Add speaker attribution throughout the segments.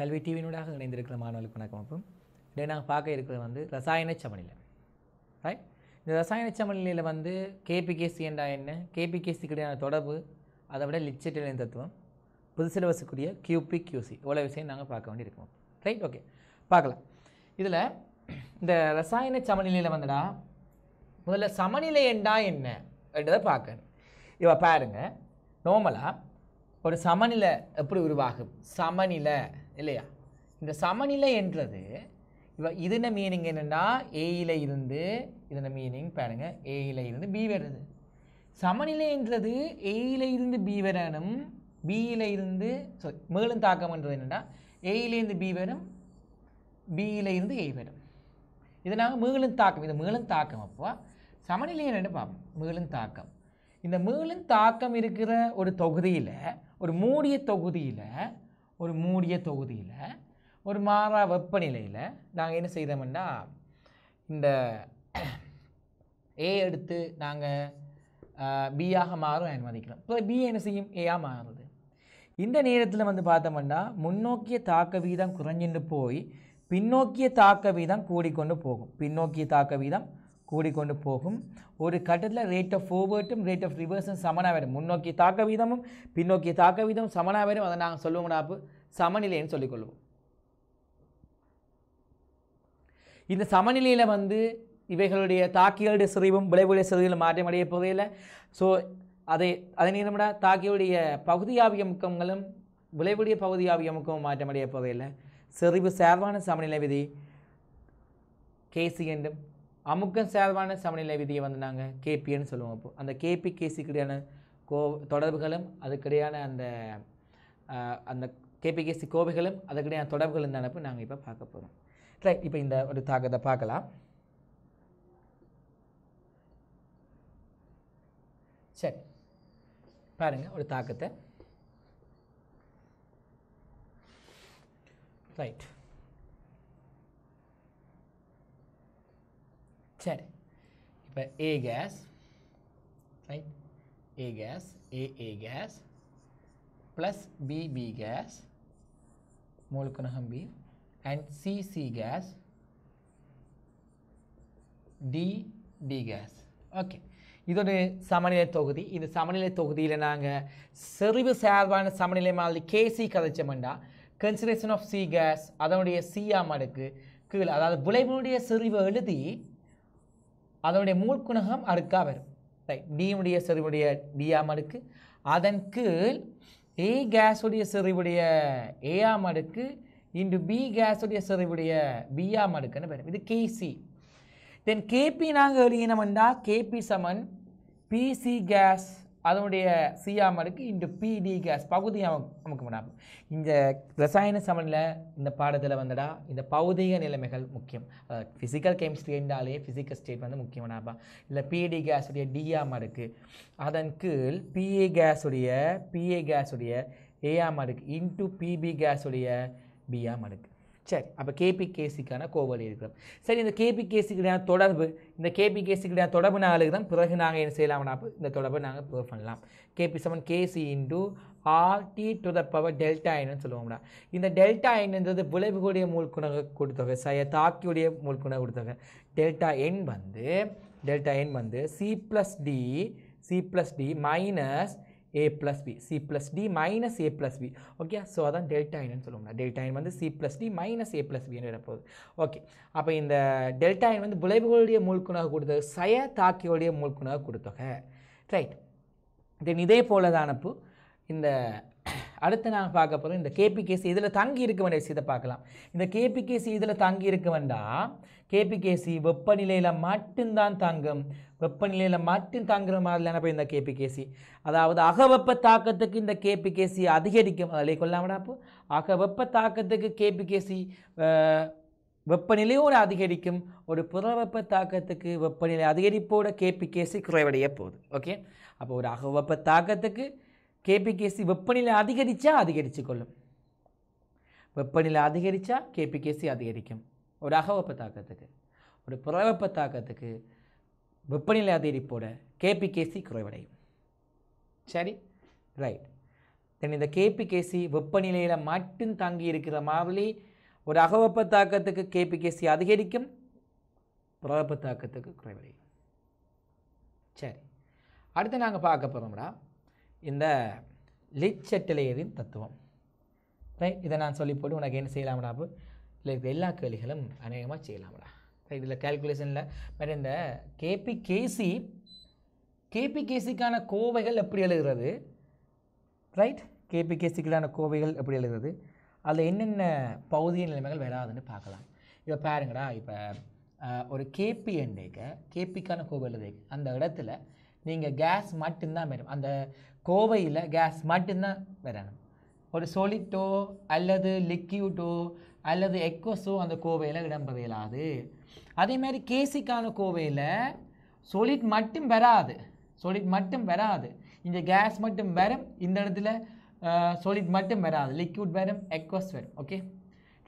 Speaker 1: கல்வி டிவியினூடாக இணைந்திருக்கிற மாணவர்களுக்கு வணக்கம் அப்போ இதை நாங்கள் பார்க்க இருக்கிறது வந்து ரசாயன சமநிலை ரைட் இந்த ரசாயன சமநிலையில் வந்து கேபிகேசி என்றா என்ன கேபிகேசி கிடையான தொடர்பு அதை விட லிச்சட்டிலின் தத்துவம் புது சிலபஸுக்குரிய கியூபி கியூசி இவ்வளோ விஷயம் நாங்கள் பார்க்க வேண்டியிருக்கோம் ரைட் ஓகே பார்க்கலாம் இதில் இந்த ரசாயன சமநிலையில் வந்துடா முதல்ல சமநிலை என்றா என்ன என்றதை பார்க்கணும் இவ பாருங்கள் நோமலாக ஒரு சமநிலை எப்படி உருவாகும் சமநிலை இல்லையா இந்த சமநிலை என்றது இவ இதுன மீனிங் என்னென்னா ஏயில் இருந்து இதுன மீனிங் பாருங்கள் ஏயில் இருந்து பி வருது சமநிலைன்றது ஏயில் இருந்து பி வரணும் பியில் இருந்து சாரி மேலும் தாக்கம்ன்றது என்னென்னா ஏயிலேருந்து பி வரும் பியில் இருந்து ஏ வரும் இது நாங்கள் தாக்கம் இது மேலும் தாக்கம் அப்போ சமநிலை என்னென்னு பார்ப்போம் மேலும் தாக்கம் இந்த மேலும் தாக்கம் இருக்கிற ஒரு தொகுதியில் ஒரு மூடிய தொகுதியில் ஒரு மூடிய தொகுதியில் ஒரு மாறா வெப்பநிலையில் நாங்கள் என்ன செய்தோம்னா இந்த ஏ எடுத்து நாங்கள் பியாக மாறும் அனுமதிக்கிறோம் இப்போ பி என்ன செய்யும் ஏயாக மாறுது இந்த நேரத்தில் வந்து பார்த்தோம்னா முன்னோக்கிய தாக்க வீதம் குறைஞ்சிட்டு போய் பின்னோக்கிய தாக்க வீதம் கூடிக்கொண்டு போகும் பின்னோக்கிய தாக்க வீதம் கூடிக்கொண்டு போகும் ஒரு கட்டத்தில் ரேட் ஆஃப் ஃபோர்வேர்ட்டும் ரேட் ஆஃப் ரிவர்ஸும் சமனாக வரும் முன்னோக்கிய தாக்க வீதமும் பின்னோக்கிய தாக்க வீதமும் சமனாக வரும் அதை நாங்கள் சொல்லுவோம்னா சமநிலைன்னு சொல்லிக்கொள்வோம் இந்த சமநிலையில் வந்து இவைகளுடைய தாக்கியலுடைய சிறிவும் விளைவுடைய சிறிவில் மாற்றமடைய போதையில் ஸோ அதை அதை அதே நேரம்டா தாக்கியலுடைய பகுதியாவியமுக்கங்களும் விளைவுடைய பகுதியாவியமுக்கமும் மாற்றமடைய போதையில் செறிவு சேர்வான சமநிலை விதி கேசி என்றும் அமுக்கம் சேர்வான சமநிலை விதியை வந்து நாங்கள் கேபின்னு சொல்லுவோம் அப்போது அந்த கேபி கேசிக்கிடையான கோ தொடர்புகளும் அதுக்கிடையான அந்த அந்த கேபிகேசி கோவைகளும் அதுக்கிடையே தொடர்புகள் என்னென்னு நாங்கள் இப்போ பார்க்க போகிறோம் ரைட் இப்போ இந்த ஒரு தாக்கத்தை பார்க்கலாம் சரி பாருங்கள் ஒரு தாக்கத்தை ரைட் சரி இப்போ A gas right A gas A A gas plus BB gas Molkonahumbi and CC gas, D, D gas. Okay இது ஒரு தொகுதி இந்த சமநிலை தொகுதியில் நாங்கள் செறிவு சேர்வான சமநிலை மாதிரி கேசி கதைச்சோம்னா கன்சிடரேஷன் ஆஃப் சி கேஸ் அதனுடைய சியா மடக்கு கீழே அதாவது விளைவுடைய செறிவை எழுதி அதனுடைய மூழ்குணகம் அடுக்கா வரும் ரைட் டியுடைய செறிவுடைய டியா மடக்கு அதன் கீழ் ஏ கேஸுடைய செறிவுடைய ஏஆம் மடுக்கு இன்டு பி கேஸுடைய செறிவுடைய பிஆ மடுக்குன்னு பேர் இது கேசி தென் கேபி நாங்கள் எழுதினோம்டா கேபி சமன் பிசி கேஸ் அதனுடைய சியாமலுக்கு இன்று பிடி கேஸ் பகுதி நமக்கு முன்னாடி இந்த ரசாயன சமனில் இந்த பாடத்தில் வந்துடா இந்த பௌதிக நிலைமைகள் முக்கியம் ஃபிசிக்கல் கெமிஸ்ட்ரி என்றாலே ஃபிசிக்கல் ஸ்டேட் வந்து முக்கியமானாப்பா இல்லை பிடி கேஸுடைய டிஆம் இருக்குது அதன் கீழ் பிஏ கேஸுடைய பிஏ கேஸுடைய ஏஆம் அடுக்கு இன்ட்டு பிபி கேஸுடைய பிஆம் அடுக்கு சரி அப்போ கேபி கேசிக்கான கோவல் இருக்கிறோம் சரி இந்த கேபி கேசிக்கிடையான தொடர்பு இந்த கேபி கேசிக்கிடையான தொடர்பு நாளுக்கு தான் பிறகு நாங்கள் என்ன செய்யலாம்னா இந்த தொடர்பை நாங்கள் ப்ரூவ் பண்ணலாம் கேபி சமன் KC into RT to the power delta என்னு சொல்லுவோம்னா இந்த டெல்டா என்னன்றது விளைவுகளுடைய மூழ்குணக கொடுத்தவங்க சய தாக்கியுடைய மூழ்குணக கொடுத்தவை டெல்டா என் வந்து டெல்டா என் வந்து C plus D C plus D minus A plus B C plus D minus A plus B okay so அதான் delta ஐன்னு சொல்லுவோம்னா டெல்டா ஐன் வந்து C plus D minus A plus பின்னு இடப்போகுது okay அப்போ இந்த டெல்டா ஐன் வந்து விளைவுகளுடைய மூழ்குணாக கொடுத்த சய தாக்கியோடைய மூழ்குணாக கொடுத்தொகை ரைட் தென் இதே போல தான் அனுப்பு இந்த அடுத்து நாங்கள் பார்க்க போகிறோம் இந்த கேபிகேசி இதில் தங்கி இருக்க வேண்டிய விஷயத்தை பார்க்கலாம் இந்த கேபிகேசி இதில் தங்கி இருக்க வேண்டாம் கேபிகேசி வெப்பநிலையில் மட்டும்தான் தங்கும் வெப்பநிலையில் மட்டும் மாதிரி மாதிரியான போய் இந்த கேபிகேசி அதாவது அகவெப்ப தாக்கத்துக்கு இந்த கேபிகேசி அதிகரிக்கும் அதில் கொள்ளாமடா அப்போ அகவெப்ப தாக்கத்துக்கு கேபிகேசி வெப்பநிலையோடு அதிகரிக்கும் ஒரு புறவெப்ப தாக்கத்துக்கு வெப்பநிலை அதிகரிப்போட கேபிகேசி குறைவடைய போகுது ஓகே அப்போ ஒரு அகவெப்ப தாக்கத்துக்கு கேபிகேசி வெப்பநிலை அதிகரித்தா அதிகரித்து கொள்ளும் வெப்பநிலை அதிகரித்தா கேபிகேசி அதிகரிக்கும் ஒரு அகவப்ப தாக்கத்துக்கு ஒரு புறவெப்ப தாக்கத்துக்கு வெப்பநிலை அதிகரிப்போட கேபிகேசி குறைவடையும் சரி ரைட் தென் இந்த கேபிகேசி வெப்பநிலையில் மட்டும் தங்கி இருக்கிற மாதிரி ஒரு அகவப்ப தாக்கத்துக்கு கேபிகேசி அதிகரிக்கும் புறவெப்ப தாக்கத்துக்கு குறைவடையும் சரி அடுத்து நாங்கள் பார்க்க போகிறோம்டா இந்த லிச்சட்டிலேயரின் தத்துவம் ரைட் இதை நான் சொல்லி போட்டு உனக்கு என்ன செய்யலாம்டா அப்போ இல்லை இது எல்லா கேள்விகளும் அநேகமாக செய்யலாம்டா ரைட் இதில் கேல்குலேஷனில் மாதிரி இந்த கேபி கேசி கேபி கேசிக்கான கோவைகள் எப்படி எழுகிறது ரைட் கேபி கேசிக்கான கோவைகள் எப்படி எழுகிறது அதில் என்னென்ன பகுதி நிலைமைகள் வராதுன்னு பார்க்கலாம் இப்போ பாருங்கடா இப்போ ஒரு கேபி எண்டைக்க கேபிக்கான கோவை எழுதுக்கு அந்த இடத்துல நீங்கள் கேஸ் மட்டும்தான் வரும் அந்த கோவையில் கேஸ் மட்டும்தான் வரணும் ஒரு சொலிட்டோ அல்லது லிக்யூட்டோ அல்லது எக்கோஸோ அந்த கோவையில் இடம்பெற இயலாது அதேமாதிரி கேசிக்கான கோவையில் சொலிட் மட்டும் வராது சொலிட் மட்டும் வராது இந்த கேஸ் மட்டும் வரும் இந்த இடத்துல சொலிட் மட்டும் வராது லிக்யூட் வரும் எக்வஸ் வரும் ஓகே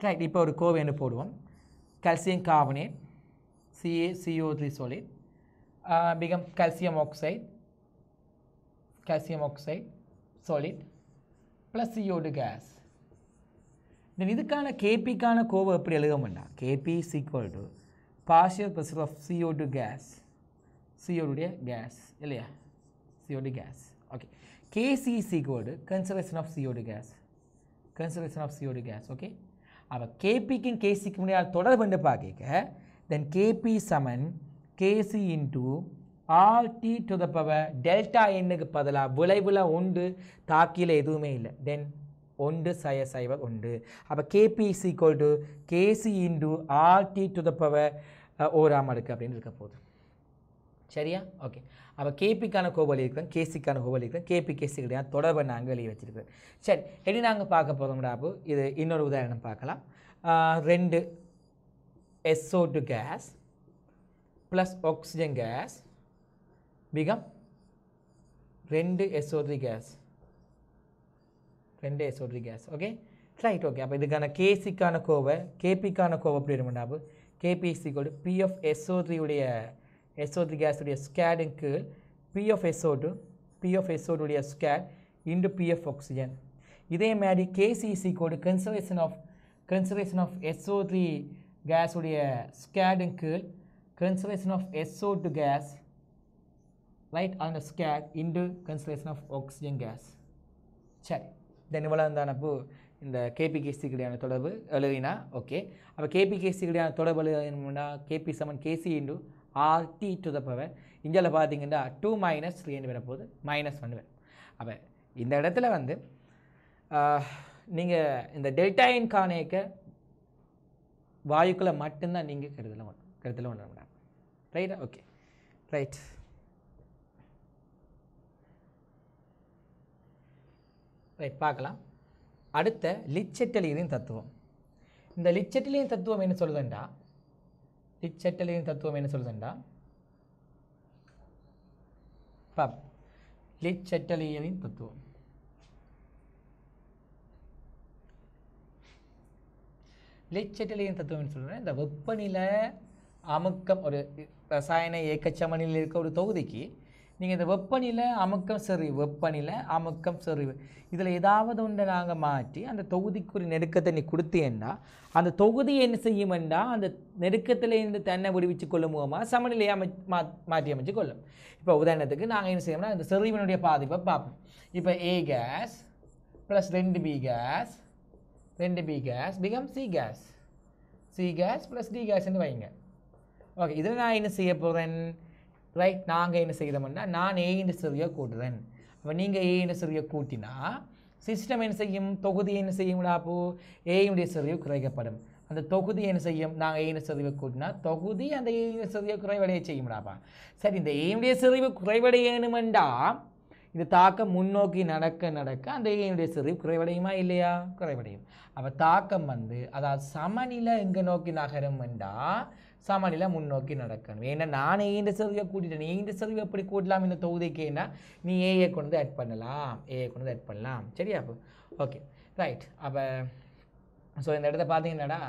Speaker 1: ரைட் இப்போ ஒரு கோவைன்னு போடுவோம் calcium carbonate CA CO three solid become calcium oxide, calcium oxide, solid, plus CO2 gas. Then இதுக்கான KPக்கான கோவை எப்படி எழுதமெண்டா KP is equal to partial pressure of CO2 gas, CO2 gas, இல்லையா CO2 gas. Okay. KC is equal to conservation of CO2 gas, conservation of CO2 gas, okay. அப்போ KPக்கும் KCக்கும் முடியால் தொடர்பண்டு பார்க்கிக்க, then KP சமன் KC into R T to the power delta எண்ணுக்கு பதிலாக விளைவில் உண்டு தாக்கியில் எதுவுமே இல்லை தென் ஒன்று சய சைவர் ஒன்று அப்போ KPC is to KC into RT to the power ஓராம் அடுக்கு அப்படின்னு இருக்க போகுது சரியா ஓகே அப்போ கேபிக்கான கோவல் இருக்கிறோம் கேசிக்கான கோவல் இருக்கிறோம் கேபி கேசி கிடையாது தொடர்பை நாங்கள் வெளியே வச்சுருக்கோம் சரி எப்படி நாங்கள் பார்க்க போகிறோம்டா அப்போ இது இன்னொரு உதாரணம் பார்க்கலாம் ரெண்டு SO two gas plus oxygen gas become 2 SO3 gas. 2 SO3 gas. Okay. Right okay அப்போ இதுக்கான கேசிக்கான கோவை கேபிக்கான கோவை அப்படி இருக்கும் KP is equal to P of SO த்ரீயுடைய எஸ்ஓ த்ரீ கேஸுடைய ஸ்கேடின் கீழ் P of SO two P of SO டூடைய square into P of oxygen இதே மாதிரி KC is equal to conservation of conservation of SO three கேஸுடைய ஸ்கேடின் கீழ் concentration of SO2 gas right on the scat into concentration of oxygen gas சரி தென் இவ்வளோ இருந்தான அப்போ இந்த கேபிகேசிக்கிடையான தொடர்பு எழுதினா ஓகே அப்போ கேபிகேசிக்கிடையான தொடர்பு எழுதினா கேபி சமன் KC into D to the power இந்தியாவில் பார்த்தீங்கன்னா டூ மைனஸ் த்ரீன்னு வரப்போகுது மைனஸ் ஒன் வரும் அப்போ இந்த இடத்துல வந்து நீங்கள் இந்த டெல்டாயின் காணேக்க வாயுக்களை மட்டும்தான் நீங்கள் கருதலாம் கருத்தில் ஒன்று பண்ணேன் ரைட்டா ஓகே ரைட் ரைட் பார்க்கலாம் அடுத்த லிச்செட்டலியரின் தத்துவம் இந்த லிச்செட்டலியின் தத்துவம் என்ன சொல்லுதுண்டா லிச்செட்டலியின் தத்துவம் என்ன சொல்லுதுண்டா பாப் லிச்செட்டலியரின் தத்துவம் லிச்செட்டலியின் தத்துவம் சொல்கிறேன் இந்த வெப்பநிலை அமுக்கம் ஒரு ரசாயன ஏக்கச்சமணியில் இருக்க ஒரு தொகுதிக்கு நீங்கள் இந்த வெப்பநிலை அமுக்கம் செறிவு வெப்பநிலை அமுக்கம் சரிவு இதில் ஏதாவது ஒன்றை நாங்கள் மாற்றி அந்த தொகுதிக்கு ஒரு நெருக்கத்தை நீ கொடுத்தேன்னா அந்த தொகுதி என்ன செய்யுமெண்டா அந்த நெருக்கத்தில் இருந்து தென்னை விடுவிச்சு கொள்ளும் மூலமாக சமநிலையை அமை மா மாற்றி அமைச்சு கொள்ளும் இப்போ உதாரணத்துக்கு நாங்கள் என்ன செய்யணும்னா இந்த செறிவினுடைய பாதிப்பை பார்ப்போம் இப்போ ஏ கேஸ் ப்ளஸ் ரெண்டு பி கேஸ் ரெண்டு B gas become C gas C gas plus D கேஸ்ன்னு வைங்க ஓகே இதில் நான் என்ன செய்ய போகிறேன் ரைட் நாங்கள் என்ன செய்கிறோம்னா நான் ஏ என்று சிறிய கூட்டுறேன் அப்போ நீங்கள் ஏ என்ன சிறிய கூட்டினா சிஸ்டம் என்ன செய்யும் தொகுதி என்ன செய்யும் அப்போ ஏயினுடைய சிறிய குறைக்கப்படும் அந்த தொகுதி என்ன செய்யும் நாங்கள் ஏன் சிறிவு கூட்டினா தொகுதி அந்த ஏன் சிறிய குறைவடைய செய்யும்டாப்பா சரி இந்த ஏனுடைய சிறிவு குறைவடையணுமெண்டா இது தாக்கம் முன்னோக்கி நடக்க நடக்க அந்த ஏயினுடைய சிறிவு குறைவடையுமா இல்லையா குறைவடையும் அப்போ தாக்கம் வந்து அதாவது சமநிலை எங்கே நோக்கி நகரும் என்றால் சமநிலை முன்னோக்கி நடக்கணும் ஏன்னா நான் ஏன்ற செருவை கூட்டிட்டேன் ஏன்ற செருவை எப்படி கூட்டலாம் இந்த தொகுதிக்குன்னா நீ ஏஐ கொண்டு ஆட் பண்ணலாம் ஏஐ கொண்டு ஆட் பண்ணலாம் சரியா அப்போ ஓகே ரைட் அப்போ ஸோ இந்த இடத்த பார்த்தீங்கன்னாடா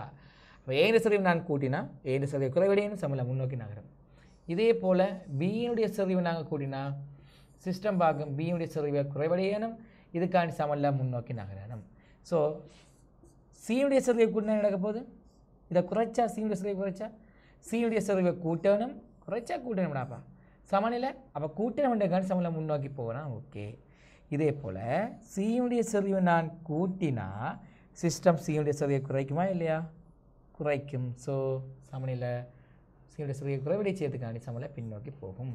Speaker 1: அப்போ ஏன்ற செறிவு நான் கூட்டினா ஏன்ற செறிவு குறைவிடையும் சமநிலை முன்னோக்கி நகரும் இதே போல் பியினுடைய செறிவு நாங்கள் கூட்டினா சிஸ்டம் பார்க்கும் பியினுடைய செறிவை குறைவடையணும் இதுக்காண்டி சமல்ல முன்னோக்கி நகரணும் ஸோ சியுடைய செறிவை கூட்டினா நடக்க போகுது இதை குறைச்சா சீனுடைய செறிவை குறைச்சா സിയുടെ സെറിവ് கூட்டணும் குறைச்சா കൂട്ടണം சமநிலை அப்போ கூட்டினவன்கான சமநிலை முன்னோக்கி போகலாம் ஓகே இதே போல் சியுடைய செறிவை நான் கூட்டினா சிஸ்டம் சியுடைய செறிவை குறைக்குமா இல்லையா குறைக்கும் ஸோ சமநிலை சியுடைய செறிவை குறைவடை செய்யறதுக்கான சமநிலை பின்னோக்கி போகும்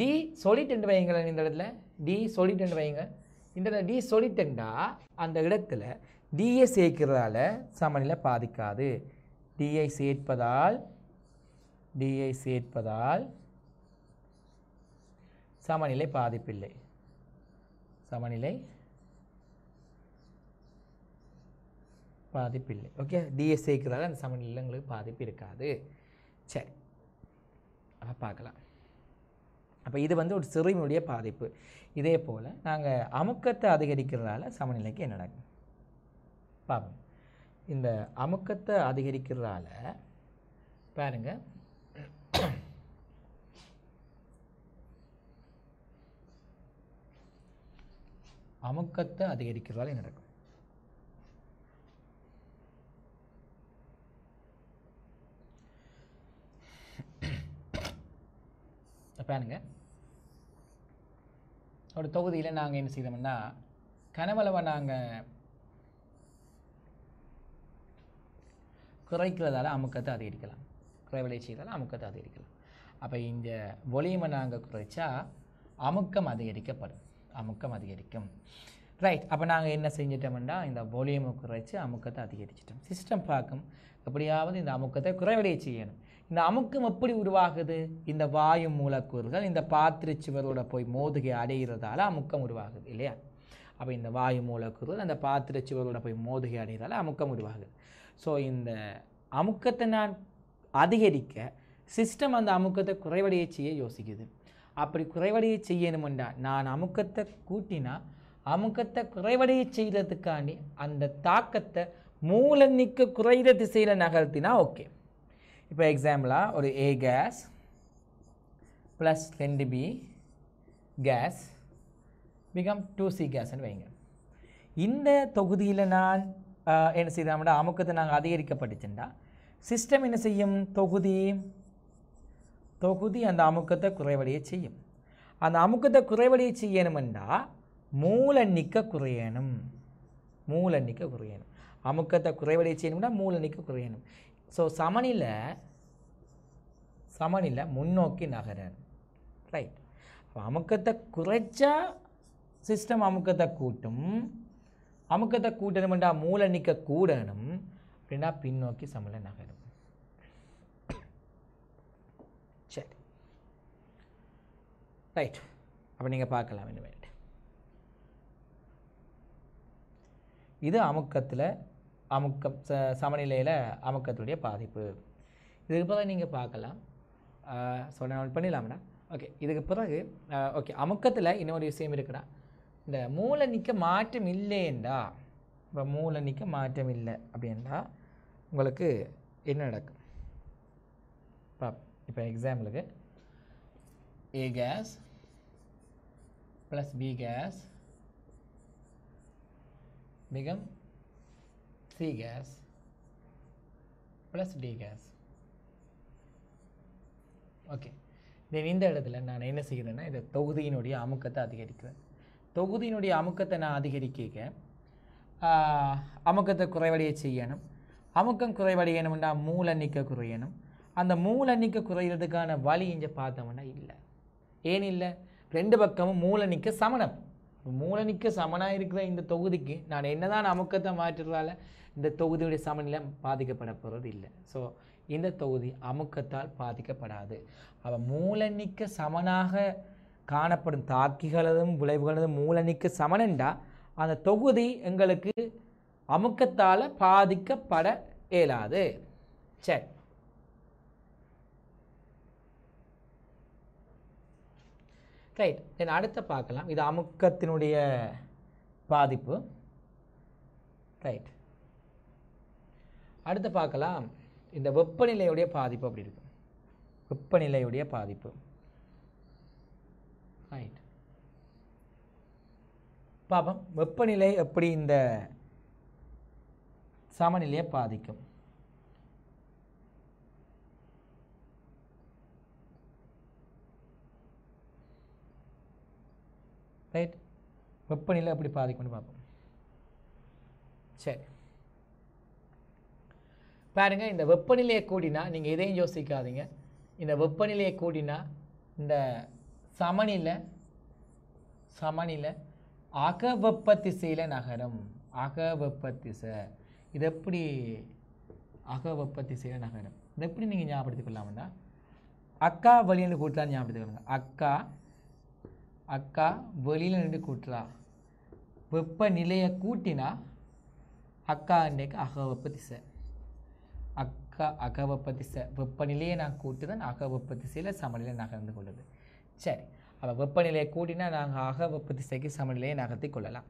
Speaker 1: டி சொல்லிட்டு வையுங்களேன் இந்த இடத்துல டி சொல்லிட்டு வையுங்க இந்த இடத்துல டி சொல்லிட்டேன்டா அந்த இடத்துல டியை சேர்க்கிறதால சமநிலை பாதிக்காது டிஐ சேர்ப்பதால் டிஐ சேர்ப்பதால் சமநிலை பாதிப்பில்லை சமநிலை பாதிப்பில்லை ஓகே டிஎஸ் சேர்க்கிறதால அந்த சமநிலையில் உங்களுக்கு பாதிப்பு இருக்காது சரி அப்போ பார்க்கலாம் அப்போ இது வந்து ஒரு சிறுமியுடைய பாதிப்பு இதே போல் நாங்கள் அமுக்கத்தை அதிகரிக்கிறதால சமநிலைக்கு என்ன நடக்கும் பாருங்கள் இந்த அமுக்கத்தை அதிகரிக்கிறதால பாருங்கள் அமுக்கத்தை அதிகரிக்கிறதால நடக்கும் பாருங்க ஒரு தொகுதியில் நாங்கள் என்ன செய்தோம்னா கனவளவை நாங்கள் குறைக்கிறதால அமுக்கத்தை அதிகரிக்கலாம் குறைவலை செய்தால் அமுக்கத்தை அதிகரிக்கலாம் அப்போ இந்த ஒளியமை நாங்கள் குறைச்சா அமுக்கம் அதிகரிக்கப்படும் அமுக்கம் அதிகரிக்கும் ரைட் அப்போ நாங்கள் என்ன செஞ்சிட்டோம்னா இந்த வால்யூமை குறைச்சி அமுக்கத்தை அதிகரிச்சிட்டோம் சிஸ்டம் பார்க்கும் எப்படியாவது இந்த அமுக்கத்தை குறைவடைய செய்யணும் இந்த அமுக்கம் எப்படி உருவாகுது இந்த வாயு மூலக்கூறுகள் இந்த பாத்திரச்சுவரோட போய் மோதுகை அடைகிறதால அமுக்கம் உருவாகுது இல்லையா அப்போ இந்த வாயு மூலக்கூறுகள் அந்த சுவரோட போய் மோதுகை அடைகிறதால அமுக்கம் உருவாகுது ஸோ இந்த அமுக்கத்தை நான் அதிகரிக்க சிஸ்டம் அந்த அமுக்கத்தை குறைவடைய செய்ய யோசிக்குது அப்படி குறைவடைய செய்யணுமெண்டா நான் அமுக்கத்தை கூட்டினா அமுக்கத்தை குறைவடைய செய்கிறதுக்காண்டி அந்த தாக்கத்தை மூல குறைகிற திசையில் நகர்த்தினா ஓகே இப்போ எக்ஸாம்பிளாக ஒரு ஏ கேஸ் ப்ளஸ் ரெண்டு B gas become two C கேஸ்ன்னு வைங்க இந்த தொகுதியில் நான் என்ன செய்யலாம்டா அமுக்கத்தை நாங்கள் அதிகரிக்கப்பட்டுச்சுண்டா சிஸ்டம் என்ன செய்யும் தொகுதி தொகுதி அந்த அமுக்கத்தை குறைவடைய செய்யும் அந்த அமுக்கத்தை குறைவடைய மூல நிக்க குறையணும் நிக்க குறையணும் அமுக்கத்தை குறைவடைய செய்யணும்னா நிக்க குறையணும் ஸோ சமநில சமனில் முன்னோக்கி நகரணும் ரைட் அமுக்கத்தை குறைச்சா சிஸ்டம் அமுக்கத்தை கூட்டும் அமுக்கத்தை கூட்டணும்டா மூல நிற்க கூடணும் அப்படின்னா பின்னோக்கி சமநிலை நகரும் ரைட் அப்போ நீங்கள் பார்க்கலாம் இனிமேல் இது அமுக்கத்தில் அமுக்கம் ச சமநிலையில் அமுக்கத்துடைய பாதிப்பு இதுக்கு பிறகு நீங்கள் பார்க்கலாம் ஸோ பண்ணிடலாம்டா ஓகே இதுக்கு பிறகு ஓகே அமுக்கத்தில் இன்னொரு விஷயம் இருக்குடா இந்த மூளை நிற்க மாற்றம் இல்லைண்டா இப்போ மூளை நிற்க மாற்றம் இல்லை அப்படின்னா உங்களுக்கு என்ன நடக்கும் இப்போ இப்போ எக்ஸாம்பிளுக்கு A gas plus B gas become C gas plus D gas okay then இந்த இடத்துல நான் என்ன செய்கிறேன்னா இந்த தொகுதியினுடைய அமுக்கத்தை அதிகரிக்கிறேன் தொகுதியினுடைய அமுக்கத்தை நான் அதிகரிக்க அமுக்கத்தை குறைவடைய செய்யணும் அமுக்கம் குறைவடையணும்னா மூல குறையணும் அந்த மூல குறையிறதுக்கான வழி இங்கே பார்த்தோம்னா இல்லை ஏன் இல்லை ரெண்டு பக்கமும் மூலனிக்க சமணம் மூலனிக்க சமனாக இருக்கிற இந்த தொகுதிக்கு நான் என்னதான் அமுக்கத்தை மாற்றுறதால இந்த தொகுதியுடைய சமநிலை பாதிக்கப்பட போகிறது இல்லை ஸோ இந்த தொகுதி அமுக்கத்தால் பாதிக்கப்படாது அவள் மூலநிக்க சமனாக காணப்படும் தாக்கிகளதும் விளைவுகளதும் மூலநிக்க சமனண்டா அந்த தொகுதி எங்களுக்கு அமுக்கத்தால் பாதிக்கப்பட இயலாது சரி ரைட் தென் அடுத்த பார்க்கலாம் இது அமுக்கத்தினுடைய பாதிப்பு ரைட் அடுத்து பார்க்கலாம் இந்த வெப்பநிலையுடைய பாதிப்பு அப்படி இருக்கும் வெப்பநிலையுடைய பாதிப்பு ரைட் பாப்போம் வெப்பநிலை எப்படி இந்த சமநிலையை பாதிக்கும் ரைட் வெப்பநிலை எப்படி பாதிக்கும்னு பார்ப்போம் சரி பாருங்கள் இந்த வெப்பநிலையை கூடினா நீங்கள் எதையும் யோசிக்காதீங்க இந்த வெப்பநிலையை கூடினா இந்த சமநிலை சமநிலை அகவெப்ப திசையில் நகரும் அகவெப்ப திசை இது எப்படி அகவெப்ப திசையில் நகரும் இதை எப்படி நீங்கள் ஞாபகப்படுத்திக் கொள்ளாமண்டா அக்கா வழின்னு கொடுத்தா ஞாபகத்துக்கொள்ளுங்க அக்கா அக்கா வெளியில் நின்று கூட்டுறா வெப்பநிலையை கூட்டினா அக்கா அன்றைக்கு அகவெப்ப திசை அக்கா அகவெப்ப திசை வெப்பநிலையை நான் கூட்டுதான் அகவெப்ப திசையில் சமநிலை நகர்ந்து கொள்ளுது சரி அப்போ வெப்பநிலையை கூட்டினா நாங்கள் அகவெப்ப திசைக்கு சமநிலையை நகர்த்தி கொள்ளலாம்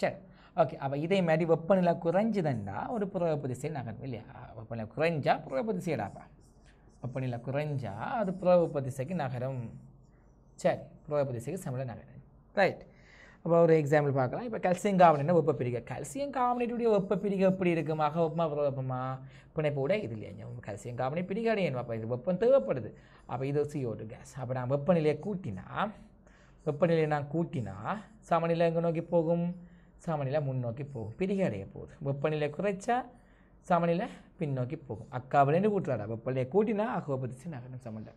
Speaker 1: சரி ஓகே அப்போ இதே மாதிரி வெப்பநிலை குறைஞ்சதுன்னா ஒரு புறவெப்ப திசை நகரும் இல்லையா வெப்பநிலை குறைஞ்சா புறவெப்ப திசையிடாப்பா வெப்பநிலை குறைஞ்சா அது புறவெப்ப திசைக்கு நகரும் சரி புரோதபதிசைக்கு சமநிலை நகரம் ரைட் அப்போ ஒரு எக்ஸாம்பிள் பார்க்கலாம் இப்போ கல்சியம் காவனேட்னா வெப்ப பிரிகை கல்சியம் காவனேட்டுடைய வெப்ப பிரிகை எப்படி இருக்கும் அக வெப்பமா புரோதப்பமா பிணைப்பு கூட இது இல்லையா கல்சியம் காவனேட் பிரிகடையணும் அப்போ இது வெப்பம் தேவைப்படுது அப்போ இது சிஓடு கேஸ் அப்போ நான் வெப்பநிலையை கூட்டினா வெப்பநிலையை நான் கூட்டினா சமநிலை எங்கே நோக்கி போகும் சமநிலை முன்னோக்கி போகும் பிரிகடைய போகுது வெப்பநிலை குறைச்சா சமநிலை பின்னோக்கி போகும் அக்காவிலேருந்து கூட்டுறாடா வெப்பநிலையை கூட்டினா அகோபதிச்சு நகரம் சமநிலை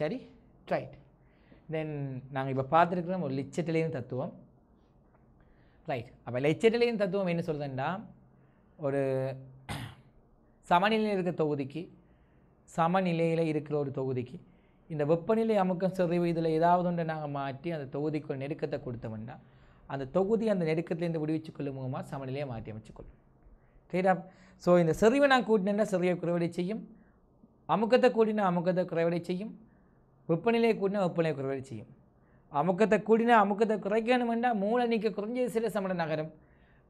Speaker 1: சரி ட்ரைட் தென் நாங்கள் இப்போ பார்த்துருக்குறோம் ஒரு லிச்சத்திலையும் தத்துவம் ரைட் அப்போ லிச்சத்திலையும் தத்துவம் என்ன சொல்கிறதுன்னா ஒரு சமநிலையில் இருக்கிற தொகுதிக்கு சமநிலையில் இருக்கிற ஒரு தொகுதிக்கு இந்த வெப்பநிலை அமுக்கம் சிறிவு இதில் ஏதாவது ஒன்று நாங்கள் மாற்றி அந்த தொகுதிக்கு ஒரு நெருக்கத்தை கொடுத்தோம்னா அந்த தொகுதி அந்த நெருக்கத்துலேருந்து விடுவிச்சு கொள்ளும் மூலமாக சமநிலையை மாற்றி அமைச்சுக்கொள்ளும் கிரேட்டா ஸோ இந்த செறிவை நான் கூட்டினேன்னா செறிவை குறைவடை செய்யும் அமுக்கத்தை கூட்டினா அமுக்கத்தை குறைவடை செய்யும் வெப்பநிலையை கூட்டினா வெப்பநிலை குறைவதை செய்யும் அமுக்கத்தை கூட்டினா அமுக்கத்தை குறைக்கணும் என்றால் மூளை நீக்க குறைஞ்சது சில சமண நகரம்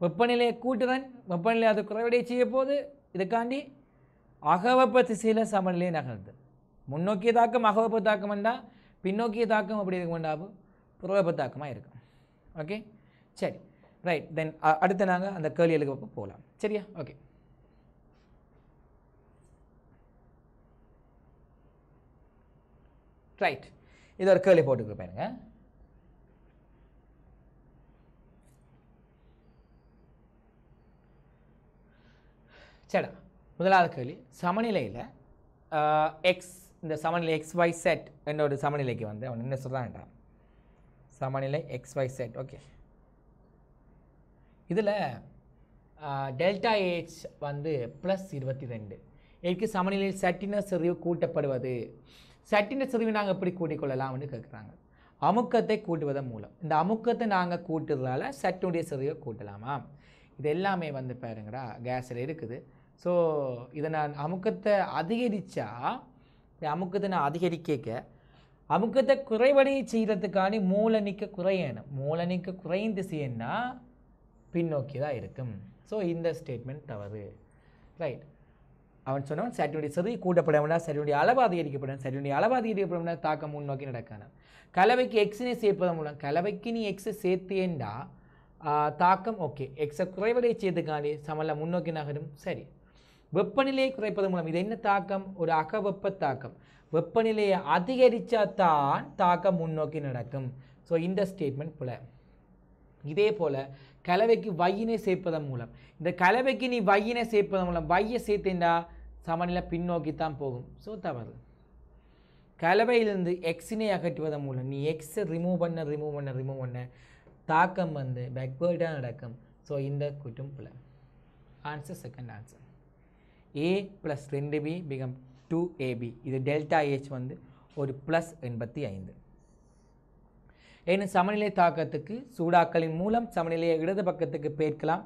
Speaker 1: வெப்பநிலையை கூட்டுதான் வெப்பநிலை அது குறைவடைய செய்ய போது இதுக்காண்டி அகவப்ப திசையில் சமநிலை நகருது முன்னோக்கிய தாக்கம் தாக்கம் தாக்கம்ண்டா பின்னோக்கிய தாக்கம் அப்படி இருக்க வேண்டாம் புறவப்ப தாக்கமாக இருக்கும் ஓகே சரி ரைட் தென் அடுத்து நாங்கள் அந்த கேள்விகளுக்கு போகலாம் சரியா ஓகே ரைட் இது ஒரு கேள்வி போட்டு பாருங்க சேடா முதலாவது கேள்வி சமநிலையில் எக்ஸ் இந்த சமநிலை எக்ஸ் ஒய் செட் என்ற ஒரு சமநிலைக்கு வந்து அவன் என்ன சொல்கிறான்டா சமநிலை எக்ஸ் ஒய் செட் ஓகே இதில் டெல்டா ஏஹெச் வந்து ப்ளஸ் இருபத்தி ரெண்டு இதுக்கு சமநிலையில் செட்டினஸ் செறிவு கூட்டப்படுவது சட்டின சிறுவி நாங்கள் எப்படி கூட்டிக்கொள்ளலாம்னு கேட்குறாங்க அமுக்கத்தை கூட்டுவதன் மூலம் இந்த அமுக்கத்தை நாங்கள் கூட்டுறதால சட்டுடைய சிறுவை கூட்டலாமா இது எல்லாமே வந்து பாருங்கடா கேஸில் இருக்குது ஸோ இதை நான் அமுக்கத்தை அதிகரித்தா அமுக்கத்தை நான் அதிகரிக்க அமுக்கத்தை குறைவடைய செய்கிறதுக்காண்டி மூளை குறையணும் மூளை நிற்க குறைந்து செய்யணும்னா பின்னோக்கி தான் இருக்கும் ஸோ இந்த ஸ்டேட்மெண்ட் தவறு ரைட் அவன் சொன்னவன் சட்டியுடைய சிதை கூட்டப்படவில்லை சட்டியுடைய அளவு அதிகரிக்கப்படும் சட்டியுடைய அளவு அதிகரிக்கப்படும் தாக்கம் முன்னோக்கி நடக்கணும் கலவைக்கு எக்ஸினை சேர்ப்பதன் மூலம் கலவைக்கு நீ எக்ஸை சேர்த்தேன்டா தாக்கம் ஓகே எக்ஸை குறைவடை செய்துக்காண்டி சமல முன்னோக்கி நகரும் சரி வெப்பநிலையை குறைப்பதன் மூலம் இது என்ன தாக்கம் ஒரு அகவெப்ப தாக்கம் வெப்பநிலையை அதிகரித்தா தான் தாக்கம் முன்னோக்கி நடக்கும் ஸோ இந்த ஸ்டேட்மெண்ட் போல இதே போல் கலவைக்கு வையினை சேர்ப்பதன் மூலம் இந்த கலவைக்கு நீ வையினை சேர்ப்பதன் மூலம் வையை சேர்த்தேண்டா சமநிலை பின்னோக்கி தான் போகும் ஸோ தவறு கலவையிலிருந்து எக்ஸினை அகற்றுவதன் மூலம் நீ எக்ஸை ரிமூவ் பண்ண ரிமூவ் பண்ண ரிமூவ் பண்ண தாக்கம் வந்து பேக்வேர்டாக நடக்கும் ஸோ இந்த குட்டும் பிள்ளை answer second answer A plus ரெண்டு பி பிகம் டூ ஏபி இது டெல்டா ஏஹெச் வந்து ஒரு ப்ளஸ் எண்பத்தி ஐந்து எனும் சமநிலை தாக்கத்துக்கு சூடாக்களின் மூலம் சமநிலையை இடது பக்கத்துக்கு பேர்க்கலாம்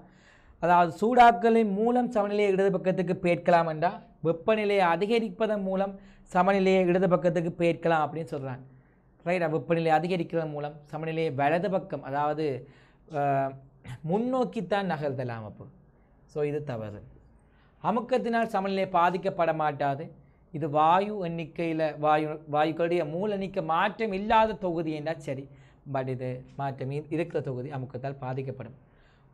Speaker 1: அதாவது சூடாக்களின் மூலம் சமநிலையை இடது பக்கத்துக்கு பேர்க்கலாம் என்றால் வெப்பநிலையை அதிகரிப்பதன் மூலம் சமநிலையை இடது பக்கத்துக்கு பேர்க்கலாம் அப்படின்னு சொல்கிறாங்க ரைட்டா வெப்பநிலை அதிகரிக்கிறது மூலம் சமநிலையை வலது பக்கம் அதாவது முன்னோக்கித்தான் நகர்த்தலாம் அப்போ ஸோ இது தவறு அமுக்கத்தினால் சமநிலை பாதிக்கப்பட மாட்டாது இது வாயு எண்ணிக்கையில் வாயு வாயுக்களுடைய மூல எண்ணிக்கை மாற்றம் இல்லாத தொகுதி என்றால் சரி பட் இது மாற்றம் இருக்கிற தொகுதி அமுக்கத்தால் பாதிக்கப்படும்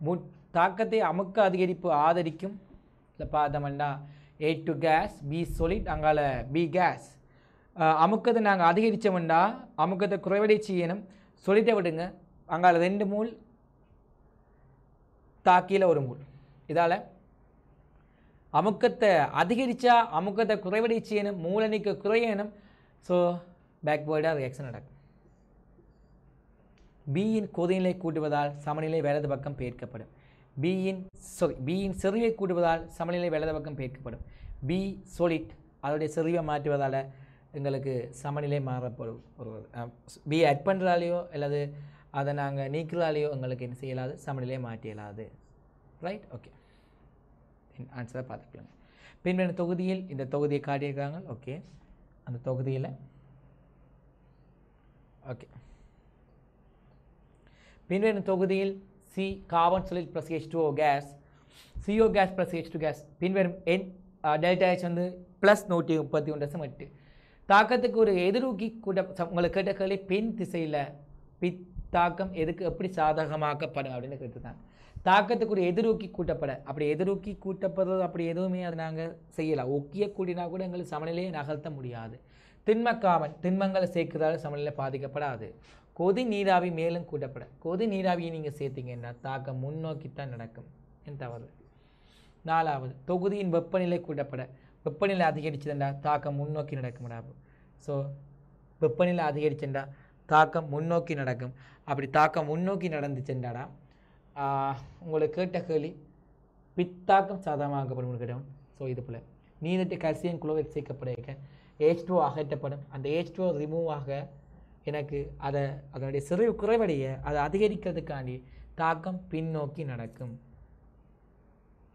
Speaker 1: மு தாக்கத்தை அமுக்க அதிகரிப்பு ஆதரிக்கும் இல்லை பார்த்தோம்னா A two gas B solid அங்கால பி கேஸ் அமுக்கத்தை நாங்கள் அதிகரித்தோம்னா அமுக்கத்தை குறைவடை செய்யணும் சொல்லிட்டே விடுங்க அங்கால ரெண்டு மூல் தாக்கியில் ஒரு மூல் இதால் அமுக்கத்தை அதிகரித்தா அமுக்கத்தை குறைவடை செய்யணும் மூலணிக்கு குறையணும் ஸோ பேக்வேர்டாக ரியாக்ஷன் நடக்கும் பியின் கொதிநிலை கூட்டுவதால் சமநிலை வலது பக்கம் பெயர்க்கப்படும் பியின் சாரி பியின் செறிவை கூட்டுவதால் சமநிலை வலது பக்கம் பெயர்க்கப்படும் பி சொலிட் அதோடைய செறிவை மாற்றுவதால் எங்களுக்கு சமநிலை மாறப்படும் ஒரு பி அட் பண்ணுறாலேயோ அல்லது அதை நாங்கள் நீக்கிறதாலேயோ எங்களுக்கு என்ன செய்யலாது சமநிலை மாற்றியலாது ரைட் ஓகே ஆன்சரை பார்த்துக்கலாங்க பின்வரும் தொகுதியில் இந்த தொகுதியை காட்டியிருக்காங்க ஓகே அந்த தொகுதியில் ஓகே பின்வரும் தொகுதியில் C carbon solid plus H O gas CO gas plus H two gas பின்வரும் என் டெல்டா ஹெச் வந்து ப்ளஸ் நூற்றி முப்பத்தி ஒன்று தசம் எட்டு தாக்கத்துக்கு ஒரு எதிரூக்கி கூட உங்களுக்கு கேட்ட கேள்வி பின் திசையில் பித்தாக்கம் தாக்கம் எதுக்கு எப்படி சாதகமாக்கப்படும் அப்படின்னு கேட்டிருக்காங்க தாக்கத்துக்கு ஒரு எதிரூக்கி கூட்டப்பட அப்படி எதிரூக்கி கூட்டப்படுறது அப்படி எதுவுமே அதை நாங்கள் செய்யலாம் ஒக்கிய கூடினா கூட எங்களுக்கு சமநிலையை நகர்த்த முடியாது திண்மக்காவன் திண்மங்களை சேர்க்கிறதால சமநிலை பாதிக்கப்படாது கொதி நீராவி மேலும் கூட்டப்பட கொதி நீராவியை நீங்கள் சேர்த்திங்கன்னா தாக்கம் முன்னோக்கித்தான் நடக்கும் என் தவறு நாலாவது தொகுதியின் வெப்பநிலை கூட்டப்பட வெப்பநிலை அதிகரிச்சதுண்டா தாக்கம் முன்னோக்கி நடக்கும்டா ஸோ வெப்பநிலை அதிகரிச்சுண்டா தாக்கம் முன்னோக்கி நடக்கும் அப்படி தாக்கம் முன்னோக்கி நடந்துச்சுண்டாடா உங்களை கேட்ட கேள்வி பித்தாக்கம் சாதகமாக்கப்படும் கிடையாது ஸோ இது போல் நீரிட்டு கல்சியம் குளோரைட் சேர்க்கப்பட ஏச் டூ அகற்றப்படும் அந்த ஏஜ் டூ ரிமூவ் ஆக எனக்கு அதை அதனுடைய சிறு குறைவடைய அதை அதிகரிக்கிறதுக்காண்டி தாக்கம் பின்னோக்கி நடக்கும்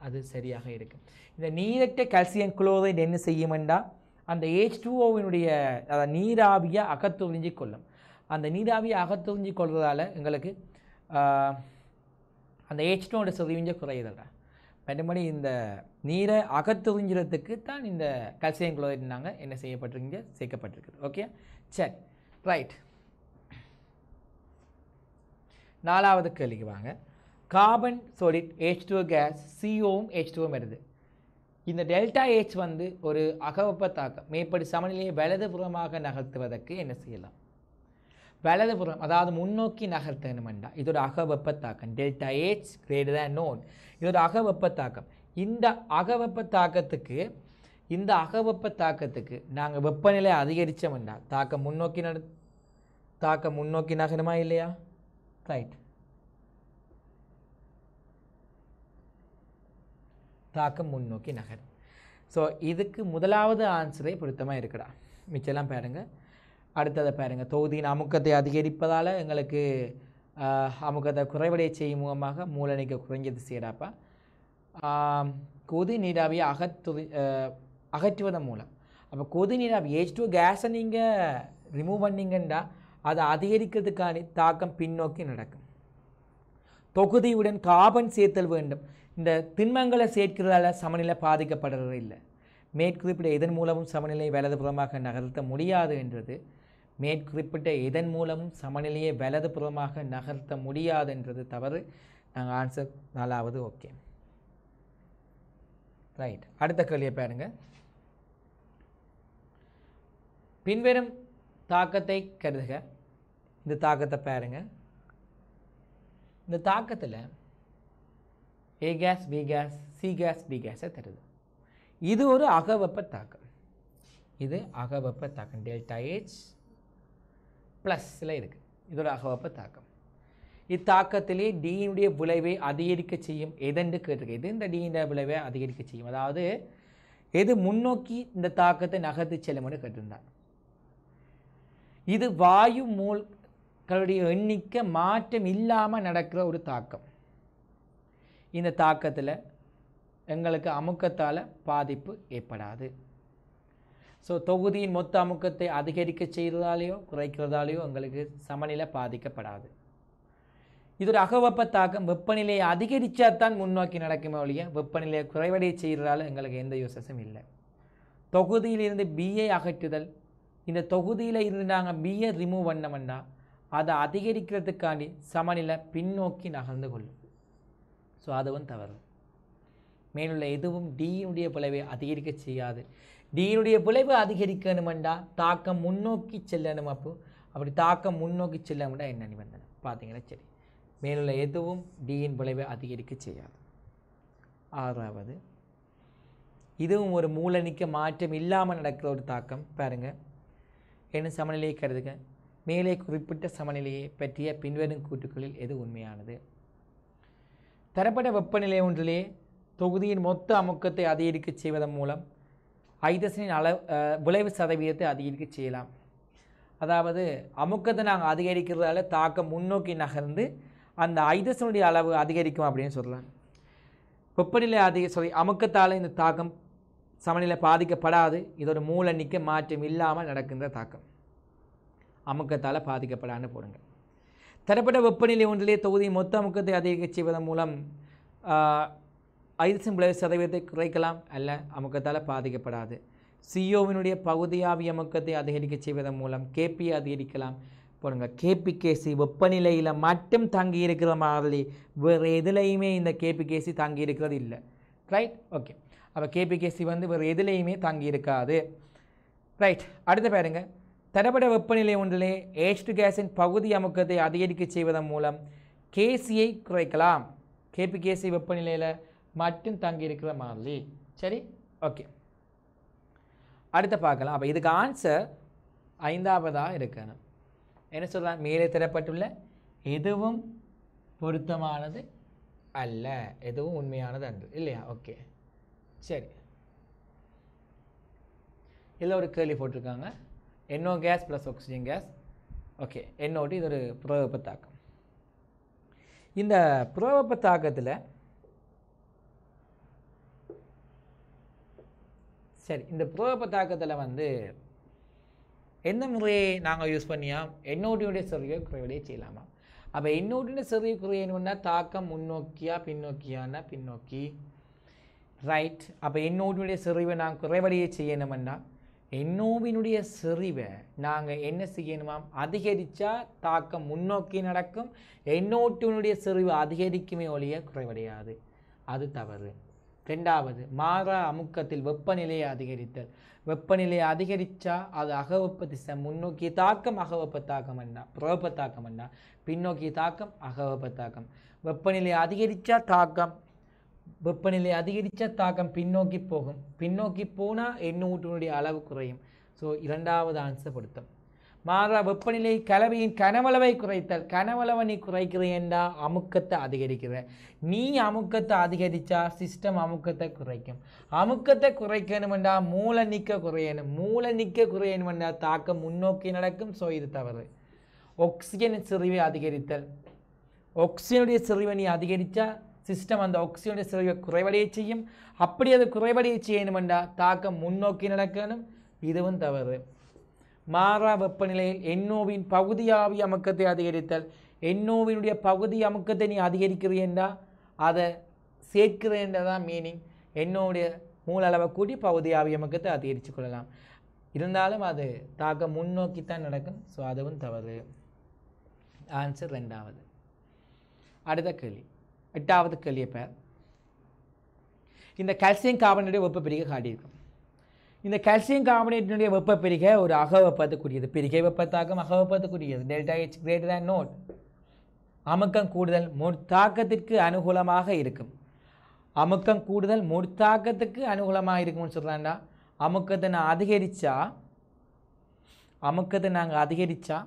Speaker 1: அது சரியாக இருக்கும் இந்த நீரற்ற கல்சியம் குளோரைடு என்ன செய்யும் என்றால் அந்த ஏஜ் டூஓவினுடைய அதை நீராவியை அகத்துறிஞ்சி கொள்ளும் அந்த நீராவியை அகத்துறிஞ்சி கொள்வதால் எங்களுக்கு அந்த ஏஜ் டூவோட சிறிவிஞ்ச குறையுதில்ல மற்றபடி இந்த நீரை அகத்துறிஞ்சுறதுக்கு தான் இந்த கல்சியம் நாங்கள் என்ன செய்யப்பட்டிருக்கீங்க சேர்க்கப்பட்டிருக்குது ஓகே சரி ரைட் நாலாவது கேள்விக்கு வாங்க carbon solid H two gas சிஓவும் ஹெச் டூவும் வருது இந்த டெல்டா ஹெச் வந்து ஒரு அகவப்ப தாக்கம் மேற்படி சமநிலையை வலதுபுறமாக நகர்த்துவதற்கு என்ன செய்யலாம் வலதுபுறம் அதாவது முன்னோக்கி நகர்த்தணுமெண்டா இதோட அகவெப்ப தாக்கம் delta H great than none இதோட அகவெப்ப தாக்கம் இந்த அகவெப்ப தாக்கத்துக்கு இந்த அகவெப்ப தாக்கத்துக்கு நாங்கள் வெப்பநிலை அதிகரித்தோம்னா தாக்கம் முன்னோக்கி நட தாக்கம் முன்னோக்கி நகருமா இல்லையா ரைட் தாக்கம் முன்னோக்கி நகர் ஸோ இதுக்கு முதலாவது ஆன்சரே பொருத்தமாக இருக்கடா மிச்செல்லாம் பாருங்கள் அடுத்ததை பாருங்கள் தொகுதியின் அமுக்கத்தை அதிகரிப்பதால் எங்களுக்கு அமுக்கத்தை குறைவடைய செய்யும் மூலமாக மூலணிக்க குறைஞ்சது சேராப்பா கொதி நீராவியை அகத்து அகற்றுவதன் மூலம் அப்போ கொதி நீராவி ஏஜ் டூ கேஸை நீங்கள் ரிமூவ் பண்ணிங்கன்னா அது அதிகரிக்கிறதுக்கான தாக்கம் பின்னோக்கி நடக்கும் தொகுதியுடன் காபன் சேர்த்தல் வேண்டும் இந்த திண்மங்களை சேர்க்கிறதால சமநிலை பாதிக்கப்படுறது இல்லை மேற்குறிப்பிட்ட எதன் மூலமும் சமநிலையை வலதுபுறமாக நகர்த்த முடியாது என்றது மேற்குறிப்பிட்ட எதன் மூலமும் சமநிலையை வலதுபுறமாக நகர்த்த முடியாது என்றது தவறு நாங்கள் ஆன்சர் நாலாவது ஓகே ரைட் அடுத்த கேள்வியை பாருங்க பின்வரும் தாக்கத்தை கருதுக இந்த தாக்கத்தை பாருங்கள் இந்த தாக்கத்தில் A gas B gas C gas B கேஸை தருது இது ஒரு அகவெப்ப தாக்கம் இது அகவெப்ப தாக்கம் டெல்டா ஏஜ் ப்ளஸில் இருக்குது இது ஒரு அகவெப்ப தாக்கம் இத்தாக்கத்திலே டீனுடைய விளைவை அதிகரிக்க செய்யும் எதென்று கேட்டிருக்கு எது இந்த டீனுடைய விளைவை அதிகரிக்க செய்யும் அதாவது எது முன்னோக்கி இந்த தாக்கத்தை நகர்த்து செல்லும்னு கேட்டிருந்தார் இது வாயு மூல் மக்களுடைய எண்ணிக்கை மாற்றம் இல்லாமல் நடக்கிற ஒரு தாக்கம் இந்த தாக்கத்தில் எங்களுக்கு அமுக்கத்தால் பாதிப்பு ஏற்படாது ஸோ தொகுதியின் மொத்த அமுக்கத்தை அதிகரிக்க செய்கிறதாலேயோ குறைக்கிறதாலேயோ எங்களுக்கு சமநிலை பாதிக்கப்படாது இது ஒரு அகவப்ப தாக்கம் வெப்பநிலையை அதிகரித்தா தான் முன்னோக்கி நடக்குமே ஒழிய வெப்பநிலையை குறைவடைய செய்கிறதால எங்களுக்கு எந்த யூசஸும் இல்லை தொகுதியிலிருந்து பிஏ அகற்றுதல் இந்த தொகுதியில் இருந்து நாங்கள் பிஏ ரிமூவ் பண்ணோம்னா அதை அதிகரிக்கிறதுக்காண்டி சமநிலை பின்னோக்கி நகர்ந்து கொள்ளும் ஸோ அதுவும் தவறு மேலுள்ள எதுவும் டியினுடைய பிளவை அதிகரிக்க செய்யாது டியினுடைய பிளவு அதிகரிக்கணுமெண்டா தாக்கம் முன்னோக்கி செல்லணும் அப்போ அப்படி தாக்கம் முன்னோக்கி செல்லணும்டா என்ன நிபந்தனை பார்த்தீங்கன்னா சரி மேலுள்ள எதுவும் டீயின் பிளவை அதிகரிக்க செய்யாது ஆறாவது இதுவும் ஒரு மூலணிக்க மாற்றம் இல்லாமல் நடக்கிற ஒரு தாக்கம் பாருங்கள் என்ன சமநிலையை கருதுங்க மேலே குறிப்பிட்ட சமநிலையை பற்றிய பின்வரும் கூட்டுக்களில் எது உண்மையானது தரப்பட்ட வெப்பநிலை ஒன்றிலே தொகுதியின் மொத்த அமுக்கத்தை அதிகரிக்க செய்வதன் மூலம் ஐதசனின் அளவு விளைவு சதவீதத்தை அதிகரிக்க செய்யலாம் அதாவது அமுக்கத்தை நாங்கள் அதிகரிக்கிறதால தாக்கம் முன்னோக்கி நகர்ந்து அந்த ஐதசனுடைய அளவு அதிகரிக்கும் அப்படின்னு சொல்லலாம் வெப்பநிலை அதிக சொல்லி அமுக்கத்தால் இந்த தாக்கம் சமநிலை பாதிக்கப்படாது இதோட மூலநிக்க மாற்றம் இல்லாமல் நடக்கின்ற தாக்கம் அமுக்கத்தால் பாதிக்கப்படான்னு போடுங்க தரப்பட்ட வெப்பநிலை ஒன்றிலே தொகுதி மொத்த அமுக்கத்தை அதிகரிக்க செய்வதன் மூலம் ஐந்து விளைவு சதவீதத்தை குறைக்கலாம் அல்ல அமுக்கத்தால் பாதிக்கப்படாது சிஓவினுடைய பகுதியாவி அமுக்கத்தை அதிகரிக்க செய்வதன் மூலம் கேபி அதிகரிக்கலாம் போடுங்க கேபிகேசி வெப்பநிலையில் மட்டும் தங்கி இருக்கிற மாதிரி வேறு எதுலேயுமே இந்த கேபிகேசி தங்கி இருக்கிறது இல்லை ரைட் ஓகே அப்போ கேபிகேசி வந்து வேறு எதுலேயுமே தங்கி இருக்காது ரைட் அடுத்த பாருங்கள் தரப்பட வெப்பநிலை ஒன்றிலே ஏஸ்ட் கேஸின் பகுதி அமுக்கத்தை அதிகரிக்க செய்வதன் மூலம் கேசியை குறைக்கலாம் கேசி வெப்பநிலையில் மட்டும் தங்கி இருக்கிற மாதிரி சரி ஓகே அடுத்து பார்க்கலாம் அப்போ இதுக்கு ஆன்சர் ஐந்தாவதாக இருக்கணும் என்ன சொல்லலாம் மேலே தரப்பட்டுள்ள எதுவும் பொருத்தமானது அல்ல எதுவும் உண்மையானது அன்று இல்லையா ஓகே சரி இதில் ஒரு கேள்வி போட்டிருக்காங்க NO gas plus oxygen gas okay என்னோட்டு இது ஒரு புறவெப்ப தாக்கம் இந்த புறவெப்ப சரி இந்த புறவெப்ப வந்து எந்த முறையை நாங்கள் யூஸ் பண்ணியாம் என்னோட்டியுடைய சிறிய குறைவிடையே செய்யலாமா அப்போ என்னோட்டின சிறிய குறை தாக்கம் முன்னோக்கியா பின்னோக்கியானா பின்னோக்கி ரைட் அப்போ என்னோட்டினுடைய சிறிவை நான் குறைவடையே செய்யணும்னா என்னோவினுடைய செறிவை நாங்கள் என்ன செய்யணுமாம் அதிகரித்தா தாக்கம் முன்னோக்கி நடக்கும் என்னோட்டினுடைய செறிவு அதிகரிக்குமே ஒழிய குறைவடையாது அது தவறு ரெண்டாவது மாறா அமுக்கத்தில் வெப்பநிலையை அதிகரித்தல் வெப்பநிலையை அதிகரித்தா அது அகவெப்ப திசை முன்னோக்கி தாக்கம் அகவெப்ப தாக்கம் என்ன பிரவெப்ப தாக்கம் என்ன பின்னோக்கிய தாக்கம் அகவெப்ப தாக்கம் வெப்பநிலை அதிகரித்தா தாக்கம் வெப்பநிலை அதிகரித்த தாக்கம் பின்னோக்கி போகும் பின்னோக்கி போனால் எண்ணூற்றினுடைய அளவு குறையும் ஸோ இரண்டாவது ஆன்சர் பொருத்தம் மாறா வெப்பநிலை கலவையின் கனவளவை குறைத்தல் கனவளவை நீ குறைக்கிறேன்டா அமுக்கத்தை அதிகரிக்கிற நீ அமுக்கத்தை அதிகரித்தா சிஸ்டம் அமுக்கத்தை குறைக்கும் அமுக்கத்தை குறைக்கணுமெண்டா மூளை நிற்க குறையணும் மூளை நிற்க குறையணுமெண்டா தாக்கம் முன்னோக்கி நடக்கும் ஸோ இது தவறு ஆக்சிஜன் செறிவை அதிகரித்தல் ஆக்சிஜனுடைய செறிவை நீ அதிகரித்தா സിസ്റ്റം അന്ത ഓക്സിജൻ്റെ സെല്ലുകൾ കുറവടയ ചെയ്യും അപ്പടി അത് കുറവടയ ചെയ്യണമെന്ന தாக்கம் முன்னோக்கி நடக்கணும் இதுவும் தவறு மாறா வெப்பநிலையில் எண்ணோவின் பகுதியாவிய அமக்கத்தை அதிகரித்தல் எண்ணோவினுடைய பகுதி அமுக்கத்தை நீ அதிகரிக்கிறீண்டா அதை சேர்க்கிறேன்றதான் மீனிங் என்னோடைய மூலளவை கூட்டி பகுதியாவிய அமுக்கத்தை அதிகரித்து கொள்ளலாம் இருந்தாலும் அது தாக்க முன்னோக்கித்தான் நடக்கும் ஸோ அதுவும் தவறு ஆன்சர் ரெண்டாவது அடுத்த கேள்வி எட்டாவது கேள்வியை பேர் இந்த கால்சியம் கார்பனேட்டை வெப்ப பிரிகை காட்டியிருக்கும் இந்த கால்சியம் காபனேட்டினுடைய வெப்ப பிரிகை ஒரு அக வெப்பத்துக்குரியது பிரிகை வெப்பத்தாக்கம் அக வெப்பத்துக்குரியது delta H greater than not அமுக்கம் கூடுதல் முற்தாக்கத்திற்கு அனுகூலமாக இருக்கும் அமுக்கம் கூடுதல் முற்தாக்கத்துக்கு அனுகூலமாக இருக்கும்னு சொல்கிறாண்டா அமுக்கத்தை நான் அதிகரித்தா அமுக்கத்தை நாங்கள் அதிகரித்தா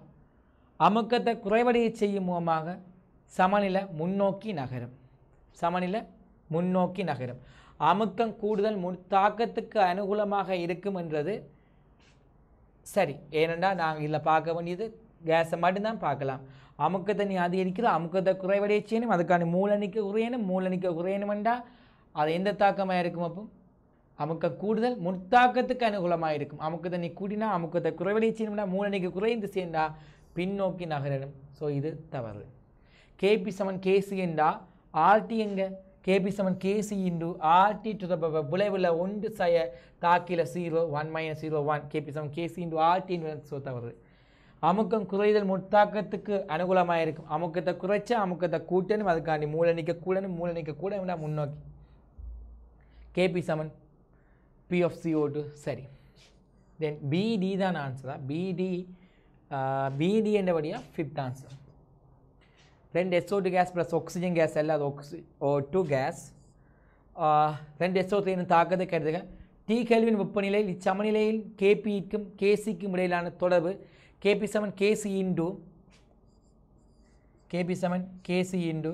Speaker 1: அமுக்கத்தை குறைவடைய செய்யும் மூலமாக சமநிலை முன்னோக்கி நகரும் சமநிலை முன்னோக்கி நகரும் அமுக்கம் கூடுதல் முன் தாக்கத்துக்கு அனுகூலமாக இருக்கும் என்றது சரி ஏனென்றால் நாங்கள் இதில் பார்க்க வேண்டியது கேஸை மட்டும்தான் பார்க்கலாம் அமுக்கத்தை நீ அதிகரிக்கிறோம் அமுக்கத்தை குறைவடைய செய்யணும் அதுக்கான மூலணிக்க குறையணும் மூலணிக்க குறையணுமெண்டா அது எந்த தாக்கமாக இருக்கும் அப்போ அமுக்க கூடுதல் முன்தாக்கத்துக்கு அனுகூலமாக இருக்கும் அமுக்கத்தை நீ கூட்டினா அமுக்கத்தை குறைவடைய செய்யணும்னா மூலணிக்கு குறைந்து சேர்ந்தா பின்னோக்கி நகரணும் ஸோ இது தவறு கேபி சமன் கேசு என்றால் ஆர்டி எங்கே கேபி சமன் KC into RT to the விளைவில் ஒன்று சய தாக்கில zero one minus zero one KP சமன் கேசி இன்டு ஆர்டின்னு சொத்த வருது அமுக்கம் குறைதல் முத்தாக்கத்துக்கு அனுகூலமாக இருக்கும் அமுக்கத்தை குறைச்சா அமுக்கத்தை கூட்டணும் அதுக்காண்டி மூளை நிற்கக்கூடணும் மூளை நிற்கக்கூட முன்னோக்கி கேபி சமன் பி ஆஃப் சிஓ டூ சரி தென் பிடி தான் ஆன்சரா பிடி பிடி என்ற வழியாக ஃபிஃப்த் ஆன்சர் ரெண்டு SO two gas plus oxygen gas அல்லாத ஒக்சி ஓ டூ கேஸ் ரெண்டு எஸ்ஓ த்ரீயின் தாக்கத்தை கருதுக டி கேள்வின் வெப்பநிலையில் இச்சமநிலையில் கேபிக்கும் கேசிக்கும் இடையிலான தொடர்பு KP seven KC into KP seven KC into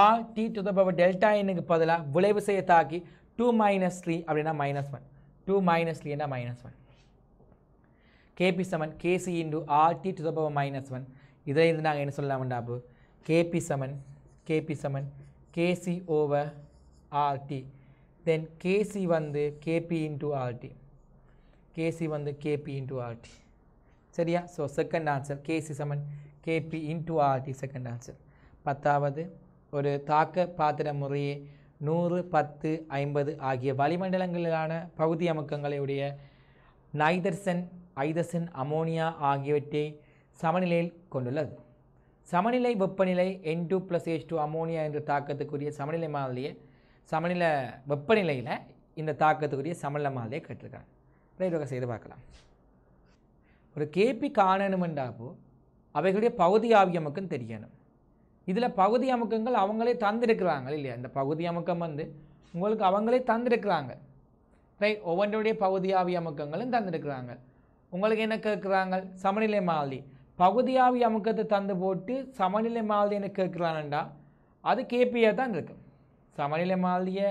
Speaker 1: R T to power delta எண்ணுக்கு பதிலாக விளைவு செய்ய தாக்கி டூ மைனஸ் த்ரீ அப்படின்னா மைனஸ் ஒன் டூ மைனஸ் த்ரீனா minus one KP seven KC into R T to the power minus one இதில் இருந்து நாங்கள் என்ன சொல்லலாம்டாப்பு KP summon, KP summon, KC over RT. Then KC வந்து KP into RT. KC வந்து KP into RT. சரியா? So second answer, KC summon, KP into RT second answer. பத்தாவது ஒரு தாக்க பாத்திர முறையே நூறு பத்து ஐம்பது ஆகிய வளிமண்டலங்களிலான பகுதி அமுக்கங்களுடைய நைதர்சன் ஐதர்சன் அமோனியா ஆகியவற்றை சமநிலையில் கொண்டுள்ளது சமநிலை வெப்பநிலை N two plus H two ammonia என்ற தாக்கத்துக்குரிய சமநிலை மாதிரியே சமநிலை வெப்பநிலையில் இந்த தாக்கத்துக்குரிய சமநிலை மாதிரியே கேட்டிருக்காங்க ரைட் ஓகே செய்து பார்க்கலாம் ஒரு கேபி காணணுமெண்டாப்போ அவைகளுடைய பகுதி ஆவியமுக்கம் தெரியணும் இதில் பகுதி அமுக்கங்கள் அவங்களே தந்திருக்கிறாங்க இல்லையா இந்த பகுதி அமுக்கம் வந்து உங்களுக்கு அவங்களே தந்திருக்கிறாங்க ரைட் ஒவ்வொன்றுடைய பகுதி ஆவி அமுக்கங்களும் தந்திருக்கிறாங்க உங்களுக்கு என்ன கேட்குறாங்க சமநிலை மாலி பகுதியாவி அமுக்கத்தை தந்து போட்டு சமநிலை மாதிரின்னு கேட்குறான்டா அது கேபியாக தான் இருக்கும் சமநிலை மாதிரியை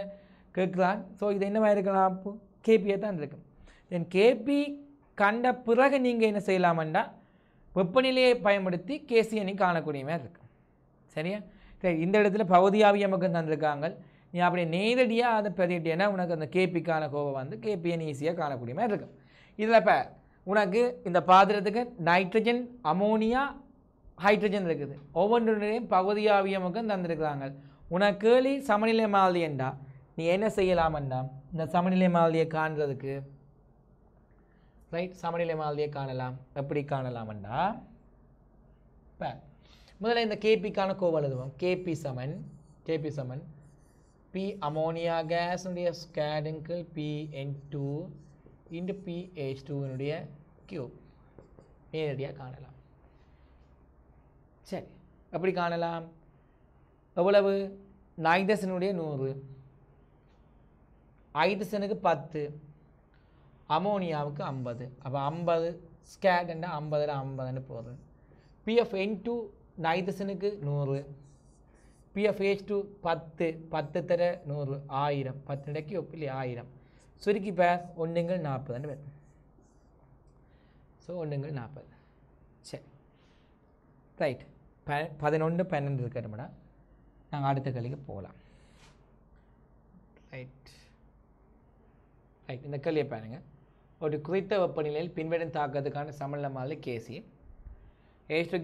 Speaker 1: கேட்குறான் ஸோ இது என்னவாக இருக்கலாம் அப்போ கேபியாக தான் இருக்கு தென் கேபி கண்ட பிறகு நீங்கள் என்ன செய்யலாமண்டா வெப்பநிலையை பயன்படுத்தி நீ காணக்கூடிய மாதிரி இருக்கும் சரியா சரி இந்த இடத்துல பகுதியாவி அமுக்கம் தந்திருக்காங்க நீ அப்படி நேரடியாக அதை பெருகிட்டேன்னா உனக்கு அந்த கேபிக்கான கோவை வந்து கேபிஎன் ஈஸியாக காணக்கூடிய மாதிரி இருக்கும் இதில் இப்போ உனக்கு இந்த பாத்திரத்துக்கு நைட்ரஜன் அமோனியா ஹைட்ரஜன் இருக்குது ஒவ்வொன்றையும் பகுதியாவியமுக்கும் தந்திருக்கிறாங்க உனக்கு கேள்வி சமநிலை மாதிரி என்றா நீ என்ன செய்யலாமண்டா இந்த சமநிலை மாதிரியை காண்றதுக்கு ரைட் சமநிலை மாதிரியை காணலாம் எப்படி காணலாமண்டா இப்போ முதல்ல இந்த கேபிக்கான கோவை எழுதுவோம் கேபி சமன் கேபி சமன் பி அமோனியா கேஸுடைய ஸ்கேடுங்கள் P N two into PH டூனுடைய நேரடியாக காணலாம் சரி எப்படி காணலாம் எவ்வளவு நாயுதசனுடைய நூறு ஐதசனுக்கு பத்து அமோனியாவுக்கு ஐம்பது அப்போ ஐம்பது ஸ்கேட்னா ஐம்பதில் ஐம்பதுன்னு போகுது பிஎஃப் என் டூ நைதசனுக்கு நூறு பிஎஃப் பிஎஃப்ஹெச் டூ பத்து பத்து தர நூறு ஆயிரம் பத்து நடக்கி ஒப்பில் ஆயிரம் சுருக்கி பேர் ஒன்றுங்கள் நாற்பதுன்னு பேர் ஸோ ஒன்றுங்கள் நாற்பது சரி ரைட் ப பதினொன்று பன்னெண்டு இருக்கிற மேடம் நாங்கள் அடுத்த கல்விக்கு போகலாம் ரைட் ரைட் இந்த கல்வியை பாருங்கள் ஒரு குறித்த வெப்பநிலையில் பின்வெடும் தாக்கத்துக்கான சமநிலமானது கேசி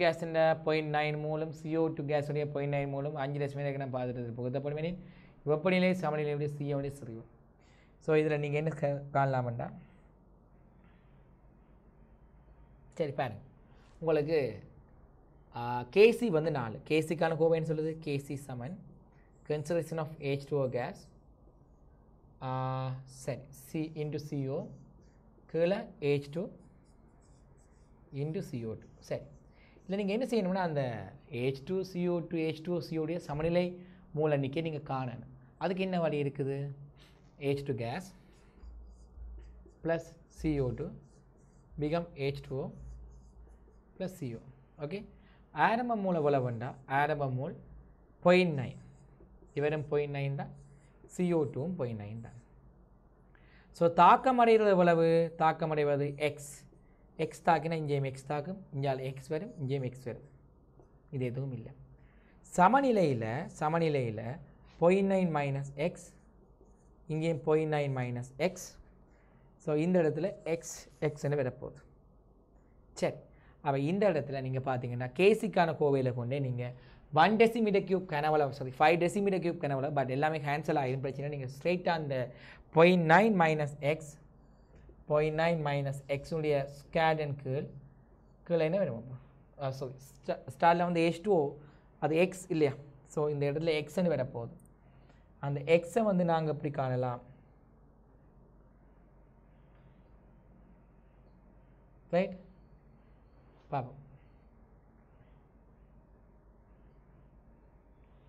Speaker 1: கேஸ் இந்த பாயிண்ட் நைன் மூலம் சிஓ டூ கேஸுடைய பாயிண்ட் நைன் மூலம் அஞ்சு லட்சம் நான் பார்த்துட்டு புகுத்தப்படுவேன் வெப்பநிலை சமநிலையுடைய சிஓடைய சிறிவு ஸோ இதில் நீங்கள் என்ன காணலாமண்டா சரி பாருங்க உங்களுக்கு கேசி வந்து நாலு கேசிக்கான கோவைன்னு சொல்லுது கேசி சமன் concentration of H two O gas சரி சி இன்டு சிஓ கீழே H two into CO two சரி இல்லை நீங்கள் என்ன செய்யணும்னா அந்த H two CO two H two சிஓடைய சமநிலை மூல மூலன்னிக்கே நீங்கள் காணணும் அதுக்கு என்ன வழி இருக்குது H two gas plus CO two become H two O plus CO okay ஆரம்ப மூல உளவுண்டா ஆரம்ப மூல் பொயிண்ட் நைன் இவரும் பொயிண்ட் நைன் தான் சிஓ டூவும் பொயிண்ட் நைன் தான் ஸோ தாக்கம் அடைகிறது எவ்வளவு தாக்கம் அடைவது எக்ஸ் எக்ஸ் தாக்கினா இங்கேயும் எக்ஸ் தாக்கும் இங்கால் எக்ஸ் வரும் இங்கேயும் எக்ஸ் வரும் இது எதுவும் இல்லை சமநிலையில் சமநிலையில் பொயிண்ட் நைன் மைனஸ் எக்ஸ் இங்கேயும் point nine minus X so இந்த இடத்துல எக்ஸ் எக்ஸ்ன்னு வரப்போகுது சரி அப்போ இந்த இடத்துல நீங்கள் பார்த்தீங்கன்னா கேசிக்கான கோவையில் கொண்டே நீங்கள் ஒன் டெசிமீட்டர் கியூப் கனவலை சாரி ஃபைவ் டெசிமீட்டர் கியூப் கனவல பட் எல்லாமே ஹேன்சல் ஆகிடும் பிரச்சனை நீங்கள் ஸ்ட்ரெயிட்டாக அந்த point nine minus X point nine minus எக்ஸுடைய ஸ்கேட் அண்ட் கீழ் கீழே என்ன வேணும் சாரி ஸ்டாரில் வந்து எஸ் டூ அது எக்ஸ் இல்லையா ஸோ இந்த இடத்துல எக்ஸ்ன்னு வரப்போகுது போகுது அந்த எக்ஸை வந்து நாங்கள் எப்படி காணலாம் ரைட் பார்ப்போம்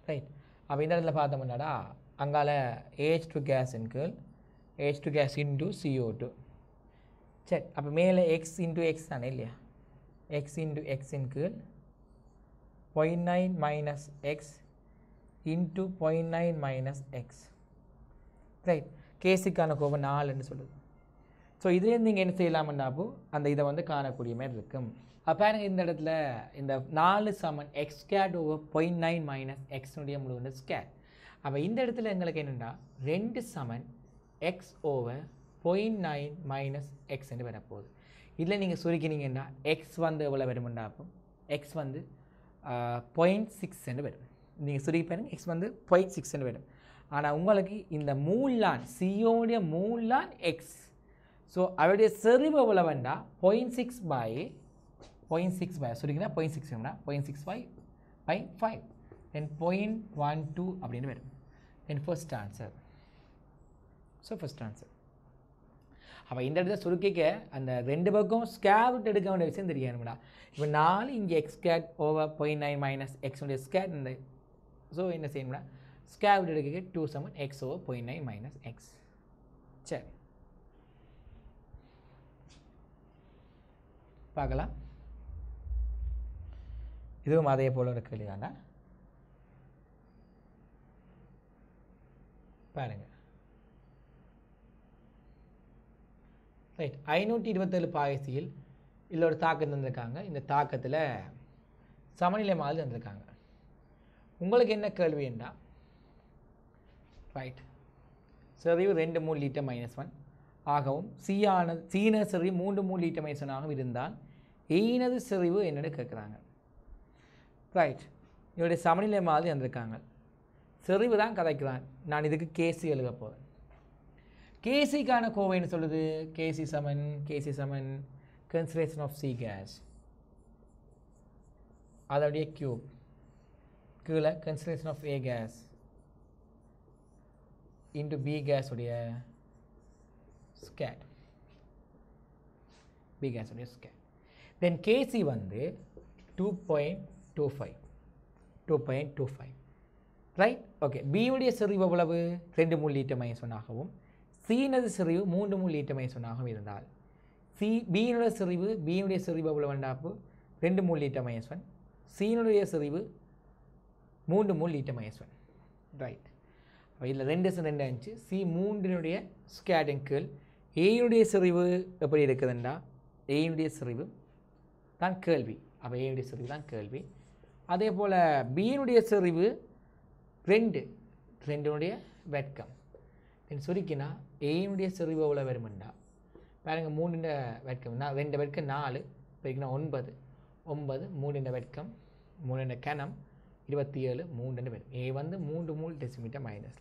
Speaker 1: ரைட் அப்போ இந்த இடத்துல பார்த்தோம் அங்கால ஏஜ் டூ கேஸ் இன்கேள் H two gas into CO two சரி அப்போ மேலே எக்ஸ் இன்டூ எக்ஸ் தானே இல்லையா எக்ஸ் இன்டூ எக்ஸ் இன்கேள் point nine minus X into point nine minus X right கேஸுக்கான கோவை நாலுன்னு சொல்லுது ஸோ இதுலேருந்து நீங்கள் என்ன செய்யலாம்னாப்போ அந்த இதை வந்து காணக்கூடிய மாதிரி இருக்கும் அப்போ இந்த இடத்துல இந்த நாலு சமன் எக்ஸ் கேட் ஓவர் பாயிண்ட் நைன் மைனஸ் எக்ஸ்னுடைய முழு வந்து ஸ்கேட் அப்போ இந்த இடத்துல எங்களுக்கு என்னென்னா ரெண்டு சமன் X over point nine minus எக்ஸ்ன்னு வரப்போகுது இதில் நீங்கள் சுருக்கினீங்கன்னா எக்ஸ் வந்து எவ்வளோ வருமுன்னா அப்போ எக்ஸ் வந்து பாயிண்ட் சிக்ஸ்ன்னு வரும் நீங்கள் சுருக்கி பாருங்கள் எக்ஸ் வந்து பாயிண்ட் சிக்ஸ்ன்னு வரும் ஆனால் உங்களுக்கு இந்த மூலான் சியோடைய மூலான் எக்ஸ் ஸோ அவருடைய செறிவு எவ்வளோ வேண்டாம் point six by point six five சொல்லிங்கன்னா பாயிண்ட் சிக்ஸ் வேணும்னா point six five by five then point one two அப்படின்னு வரும் then first answer so first answer அப்போ இந்த இடத்துல சுருக்கிக்க அந்த ரெண்டு பக்கம் ஸ்கேர் எடுக்க வேண்டிய விஷயம் தெரியாதுடா இப்போ நாலு இங்கே எக்ஸ் கேட் over point nine minus X எக்ஸுடைய ஸ்கேர் இந்த ஸோ என்ன செய்யணும்டா ஸ்கேர் எடுக்க two seven X over point nine minus X சரி பார்க்கலாம் இதுவும் அதே போல் ஒரு கேள்வி தானே பாருங்கள் ரைட் ஐநூற்றி இருபத்தேழு பாயசியில் இதில் ஒரு தாக்கம் தந்திருக்காங்க இந்த தாக்கத்தில் சமநிலை மாதிரி தந்திருக்காங்க உங்களுக்கு என்ன கேள்வி என்றால் ரைட் செறிவு ரெண்டு மூணு லிட்டர் மைனஸ் ஒன் ஆகவும் சீயானது சீன செறிவு மூன்று மூணு லிட்டர் மைனஸ் ஒன் ஆகவும் இருந்தால் ஈனது செறிவு என்னென்னு கேட்குறாங்க ரைட் என்னுடைய சமநிலை மாதிரி வந்திருக்காங்க செறிவு தான் கதைக்கிறான் நான் இதுக்கு கேசி எழுத போகிறேன் கேசிக்கான கோவைன்னு சொல்லுது கேசி சமன் கேசி சமன் கன்சன்ட்ரேஷன் ஆஃப் சி கேஸ் அதோடைய க்யூப் கீழே concentration of A gas into B gas உடைய ஸ்கேட் பி கேஸ் உடைய ஸ்கேட் தென் கேசி வந்து two point two five two point two five right okay பியுடைய செறிவு எவ்வளவு ரெண்டு மூணு லீட்டர் மையம் சீனது செறிவு மூன்று மூணு லீட்டர் மையம் இருந்தால் சி பீனுடைய செறிவு பீனுடைய செறிவு எவ்வளவு வேண்டாப்பு ரெண்டு மூணு லீட்டர் மையஸ் ஒன் சீனுடைய செறிவு மூன்று மூணு லீட்டர் மையஸ் ரைட் அப்போ இதில் ரெண்டு ரெண்டு அஞ்சு சி மூன்றினுடைய ஸ்கேடிங் கேள் ஏயினுடைய செறிவு எப்படி இருக்குதுண்டா ஏனுடைய செறிவு தான் கேள்வி அப்போ ஏயினுடைய செறிவு தான் கேள்வி அதே போல் பியினுடைய செறிவு ரெண்டு ரெண்டுனுடைய வெட்கம் என் சுருக்கினா ஏனுடைய செறிவு எவ்வளோ வருமெண்டா பாருங்கள் மூணுண்ட வெட்கம் நான் ரெண்டு வெட்கம் நாலு பெருக்கினா ஒன்பது ஒன்பது மூணுண்ட வெட்கம் மூணுண்ட கணம் இருபத்தி ஏழு மூணுண்டு வெட்கம் ஏ வந்து மூன்று மூணு டெசிமீட்டர் மைனஸ்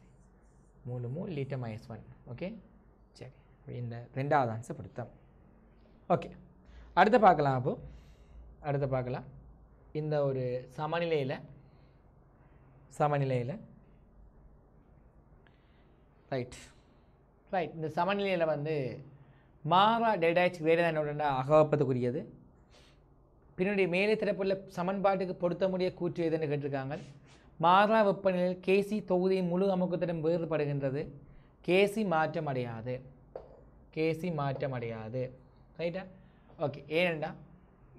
Speaker 1: மூணு மூணு லிட்டர் மைனஸ் ஒன் ஓகே சரி இந்த ரெண்டாவது ஆன்சர் பிடித்தம் ஓகே அடுத்து பார்க்கலாம் அப்போது அடுத்து பார்க்கலாம் இந்த ஒரு சமநிலையில் சமநிலையில் ரைட் ரைட் இந்த சமநிலையில் வந்து மாறா டெடாச் வேறு உடனே அகவப்பத்துக்குரியது பின்னாடி மேலே திறப்புள்ள சமன்பாட்டுக்கு முடிய கூற்று எதுன்னு கேட்டிருக்காங்க மாறா வெப்பநிலையில் கேசி தொகுதியின் முழு அமுக்கத்திடம் வேறுபடுகின்றது கேசி மாற்றம் அடையாது கேசி மாற்றம் அடையாது ரைட்டா ஓகே ஏனெண்டா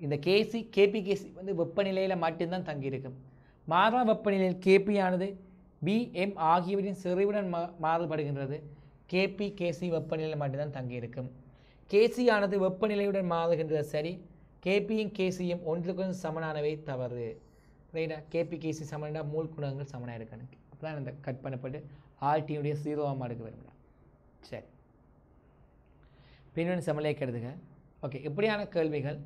Speaker 1: இந்த கேசி கேபி கேசி வந்து வெப்பநிலையில் மட்டும்தான் தங்கியிருக்கும் மாறா வெப்பநிலையில் கேபி ஆனது பிஎம் ஆகியவற்றின் செறிவுடன் மா மாறுபடுகின்றது கேபி கேசி வெப்பநிலையில் மட்டும்தான் தங்கியிருக்கும் கேசியானது வெப்பநிலையுடன் மாறுகின்றது சரி கேபியும் கேசியும் ஒன்று சமனானவை தவறு ரைட்டா கேபி கேசி சமனா மூல் குணங்கள் சமனாக இருக்கணும் அப்போதான் இந்த கட் பண்ணப்பட்டு ஆல்டியினுடைய சீரோவாக மாடுக்கு வரும்டா சரி பின்வன் சமநிலை கெடுதுங்க ஓகே இப்படியான கேள்விகள்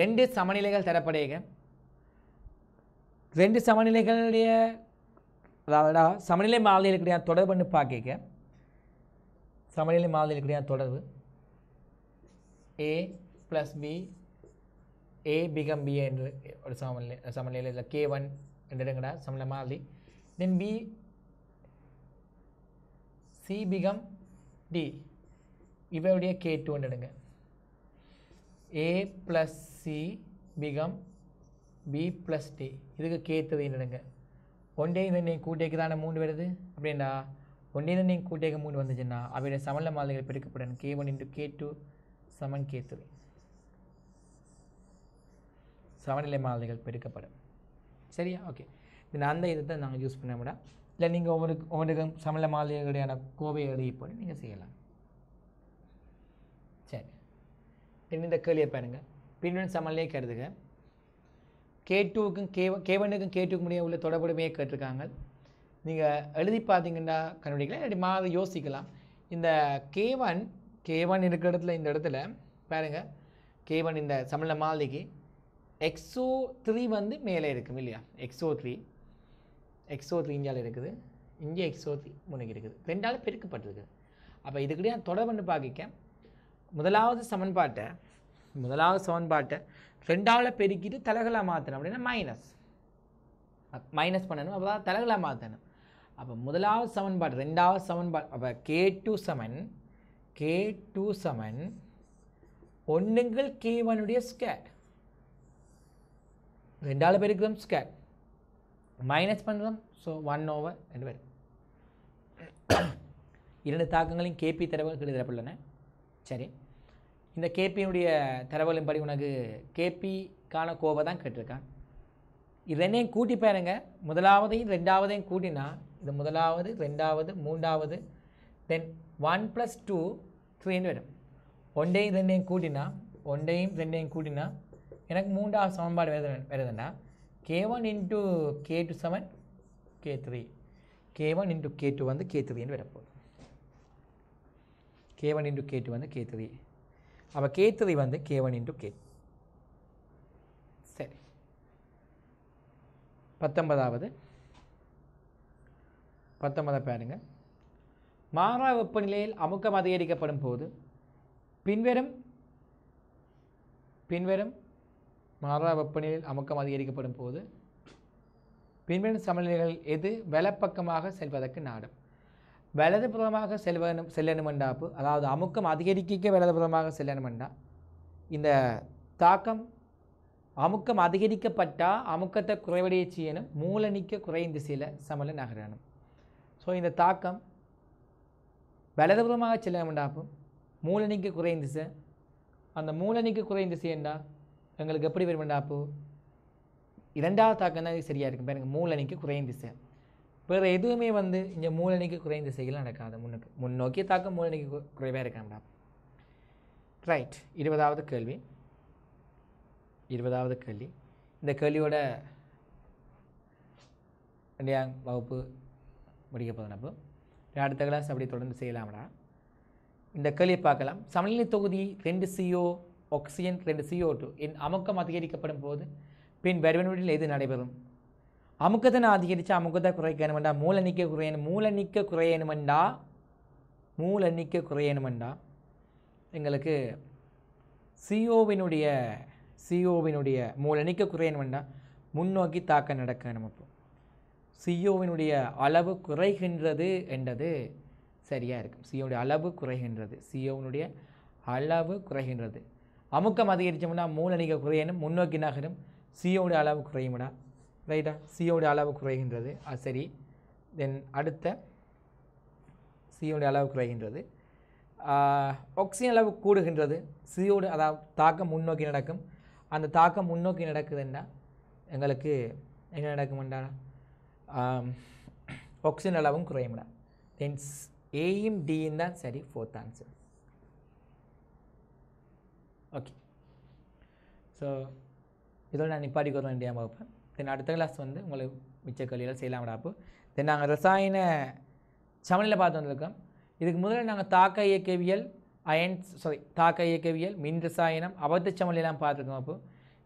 Speaker 1: ரெண்டு சமநிலைகள் தரப்படுங்க ரெண்டு சமநிலைகளுடைய அதாவது சமநிலை மாதிரி தொடர்புன்னு பார்க்க சமநிலை மாதிரி தொடர்பு A plus B A become B என்று ஒரு சமநிலை சமநிலை இல்லை கே ஒன் என்றுங்கடா சமநிலை மாதிரி then B C become D இவருடைய கே டூ எடுங்க a plus c become b plus d இதுக்கு கேத்து வேண்டுங்க. ஒன்றே இந்த நீங்கள் கூட்டேக்கு தானே மூணு வருது அப்படின்னா ஒன்றே இந்த நீங்கள் கூட்டேக்கு மூணு வந்துச்சுன்னா அவையுடைய சமல மாதிரிகள் பெருக்கப்படும் K one into K two சமன் கே சமநிலை மாதிரிகள் பெருக்கப்படும் சரியா ஓகே இது அந்த இதை தான் நாங்கள் யூஸ் பண்ண விட இல்லை நீங்கள் ஒவ்வொரு ஒவ்வொரு சமல மாதிரிகளுடையான கோவையை எழுதி போட்டு நீங்கள் செய்யலாம் இந்த கேள்வியை பாருங்கள் பின்வன் சமநிலையை கருதுக கே டூவுக்கும் கே கே கே டூக்கும் முடிய உள்ள தொடர்புடைமையை கேட்டிருக்காங்க நீங்கள் எழுதி பார்த்தீங்கன்னா கண்டுபிடிக்கலாம் இல்லாட்டி மாதிரி யோசிக்கலாம் இந்த கே ஒன் கே ஒன் இருக்கிற இடத்துல இந்த இடத்துல பாருங்கள் கே ஒன் இந்த சமநிலை மாதிரிக்கு எக்ஸோ த்ரீ வந்து மேலே இருக்கும் இல்லையா எக்ஸோ த்ரீ எக்ஸோ த்ரீ இஞ்சால் இருக்குது இங்கே எக்ஸோ த்ரீ முன்னுக்கு இருக்குது ரெண்டாலும் பெருக்கப்பட்டிருக்குது அப்போ இதுக்கிட்டே நான் தொடர்பு பார்க்க முதலாவது சமன்பாட்டை முதலாவது சமன்பாட்டை ரெண்டாவில் பெருக்கிட்டு தலைகளை மாற்றணும் அப்படின்னா மைனஸ் மைனஸ் பண்ணணும் அப்போ தான் தலைகளை மாற்றணும் அப்போ முதலாவது சமன்பாடு ரெண்டாவது சமன்பாடு அப்போ K two seven K two seven ஒன்றுங்கள் கே ஒனுடைய ஸ்கேர் ரெண்டாவது பெருக்கிறோம் ஸ்கேர் மைனஸ் பண்ணுறோம் ஸோ ஒன் ஓவர் ரெண்டு பேர் இரண்டு தாக்கங்களையும் கேபி தரவு எழுதப்படலன்னு சரி இந்த கேபியினுடைய தரவுகளின்படி உனக்கு கேபிக்கான கோவை தான் கேட்டிருக்கான் இதனையும் கூட்டி பாருங்க முதலாவதையும் ரெண்டாவதையும் கூட்டினா இது முதலாவது ரெண்டாவது மூன்றாவது தென் ஒன் ப்ளஸ் டூ த்ரீன்னு வரும் ஒன்றையும் ரெண்டையும் கூட்டினா ஒன்றையும் ரெண்டையும் கூட்டினா எனக்கு மூன்றாவது சமன்பாடு வருது வருதுன்னா K one into K two seven K three K one into K two வந்து கே த்ரீன்னு வரப்போகுது கே ஒன் இன்ட்டு வந்து கே த்ரீ அப்போ கே வந்து கே ஒன் கேட் சரி பத்தொன்பதாவது பத்தொன்பதை பாருங்க மாறா வெப்பநிலையில் அமுக்கம் அதிகரிக்கப்படும் போது பின்வரும் பின்வரும் மாறா வெப்பநிலையில் அமுக்கம் அதிகரிக்கப்படும் போது பின்வரும் சமநிலைகள் எது வெலப்பக்கமாக செல்வதற்கு நாடும் வலதுபுறமாக செல்வனும் செல்லணுமெண்டாப்பு அதாவது அமுக்கம் அதிகரிக்க வலதுபுறமாக செல்லணுமெண்டா இந்த தாக்கம் அமுக்கம் அதிகரிக்கப்பட்டால் அமுக்கத்தை குறைவடைய செய்யணும் மூலணிக்க குறைந்த சில சமல நகரணும் ஸோ இந்த தாக்கம் வலதுபுறமாக செல்லணுமெண்டாப்பும் மூலணிக்க குறைந்து சார் அந்த மூலணிக்கு குறைந்து சேர்ந்தா எங்களுக்கு எப்படி வேணும்டாப்பு இரண்டாவது தாக்கம் தான் சரியாக இருக்கும் பாருங்கள் மூலணிக்கு குறைந்து சார் வேறு எதுவுமே வந்து இங்கே மூலணிக்கு குறைந்த திசையில் நடக்காது முன்னுக்கு முன்னோக்கிய தாக்கம் மூலணிக்கு குறைவாக இருக்காங்களா ரைட் இருபதாவது கேள்வி இருபதாவது கேள்வி இந்த கேள்வியோட ரெண்டாம் வகுப்பு முடிக்க போதுனப்போ நம்ம அடுத்த கிளாஸ் அப்படி தொடர்ந்து செய்யலாம்டா இந்த கேள்வியை பார்க்கலாம் சமநிலை தொகுதி ரெண்டு சிஓ ஆக்சிஜன் ரெண்டு சிஓ டூ என் அமுக்கம் அதிகரிக்கப்படும் போது பின் வருவனவற்றில் எது நடைபெறும் അമുക്കത്തിന് അധികരിച്ച് അമുക്കത്തെ കുറയ്ക്കാനും വേണ്ട മൂലനിക്ക குறையணும் மூலநிக்க குறையணும் வேண்டா மூலநிக்க குறையணும் வேண்டா எங்களுக்கு சிஓவினுடைய சிஓவினுடைய மூலநிக்க குறையணும் வேண்டா முன்னோக்கி தாக்க நடக்கணும் அப்போ சிஓவினுடைய அளவு குறைகின்றது என்றது சரியாக இருக்கும் சிஓனுடைய அளவு குறைகின்றது சிஓவினுடைய அளவு குறைகின்றது அமுக்கம் அதிகரித்தோம்னா மூலநிக்க குறையணும் முன்னோக்கி நகரும் சிஓனுடைய அளவு குறையும்டா ரைட்டா சியோடைய அளவு குறைகின்றது அது சரி தென் அடுத்த சியோடைய அளவு குறைகின்றது ஆக்சிஜன் அளவு கூடுகின்றது சியோட அதாவது தாக்கம் முன்னோக்கி நடக்கும் அந்த தாக்கம் முன்னோக்கி நடக்குதுன்னா எங்களுக்கு என்ன நடக்கும்டா ஆக்சிஜன் அளவும் குறையும்டா தென் ஏயும் டியும் தான் சரி ஃபோர்த் ஆன்சர் ஓகே ஸோ இதோட நான் நிப்பாட்டிக்கு வர வேண்டிய வகுப்பேன் தென் அடுத்த கிளாஸ் வந்து உங்களுக்கு மிச்ச கல்வியெல்லாம் செய்யலாம் விடாப்பு தென் நாங்கள் ரசாயன சமநிலை பார்த்து வந்திருக்கோம் இதுக்கு முதல்ல நாங்கள் தாக்க இயக்கவியல் அயன்ஸ் சாரி தாக்க இயக்கவியல் மின் ரசாயனம் அபத்த சமநிலாம் பார்த்துருக்கோம் அப்போ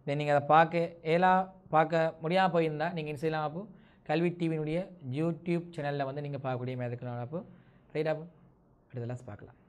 Speaker 1: தென் நீங்கள் அதை பார்க்க ஏலா பார்க்க முடியாமல் போயிருந்தால் நீங்கள் என்ன செய்யலாம் அப்போ கல்வி டிவியினுடைய யூடியூப் சேனலில் வந்து நீங்கள் பார்க்கக்கூடிய மாதிரி இருக்கணும் அப்போ ரைட் அப்போ அடுத்த கிளாஸ் பார்க்கலாம்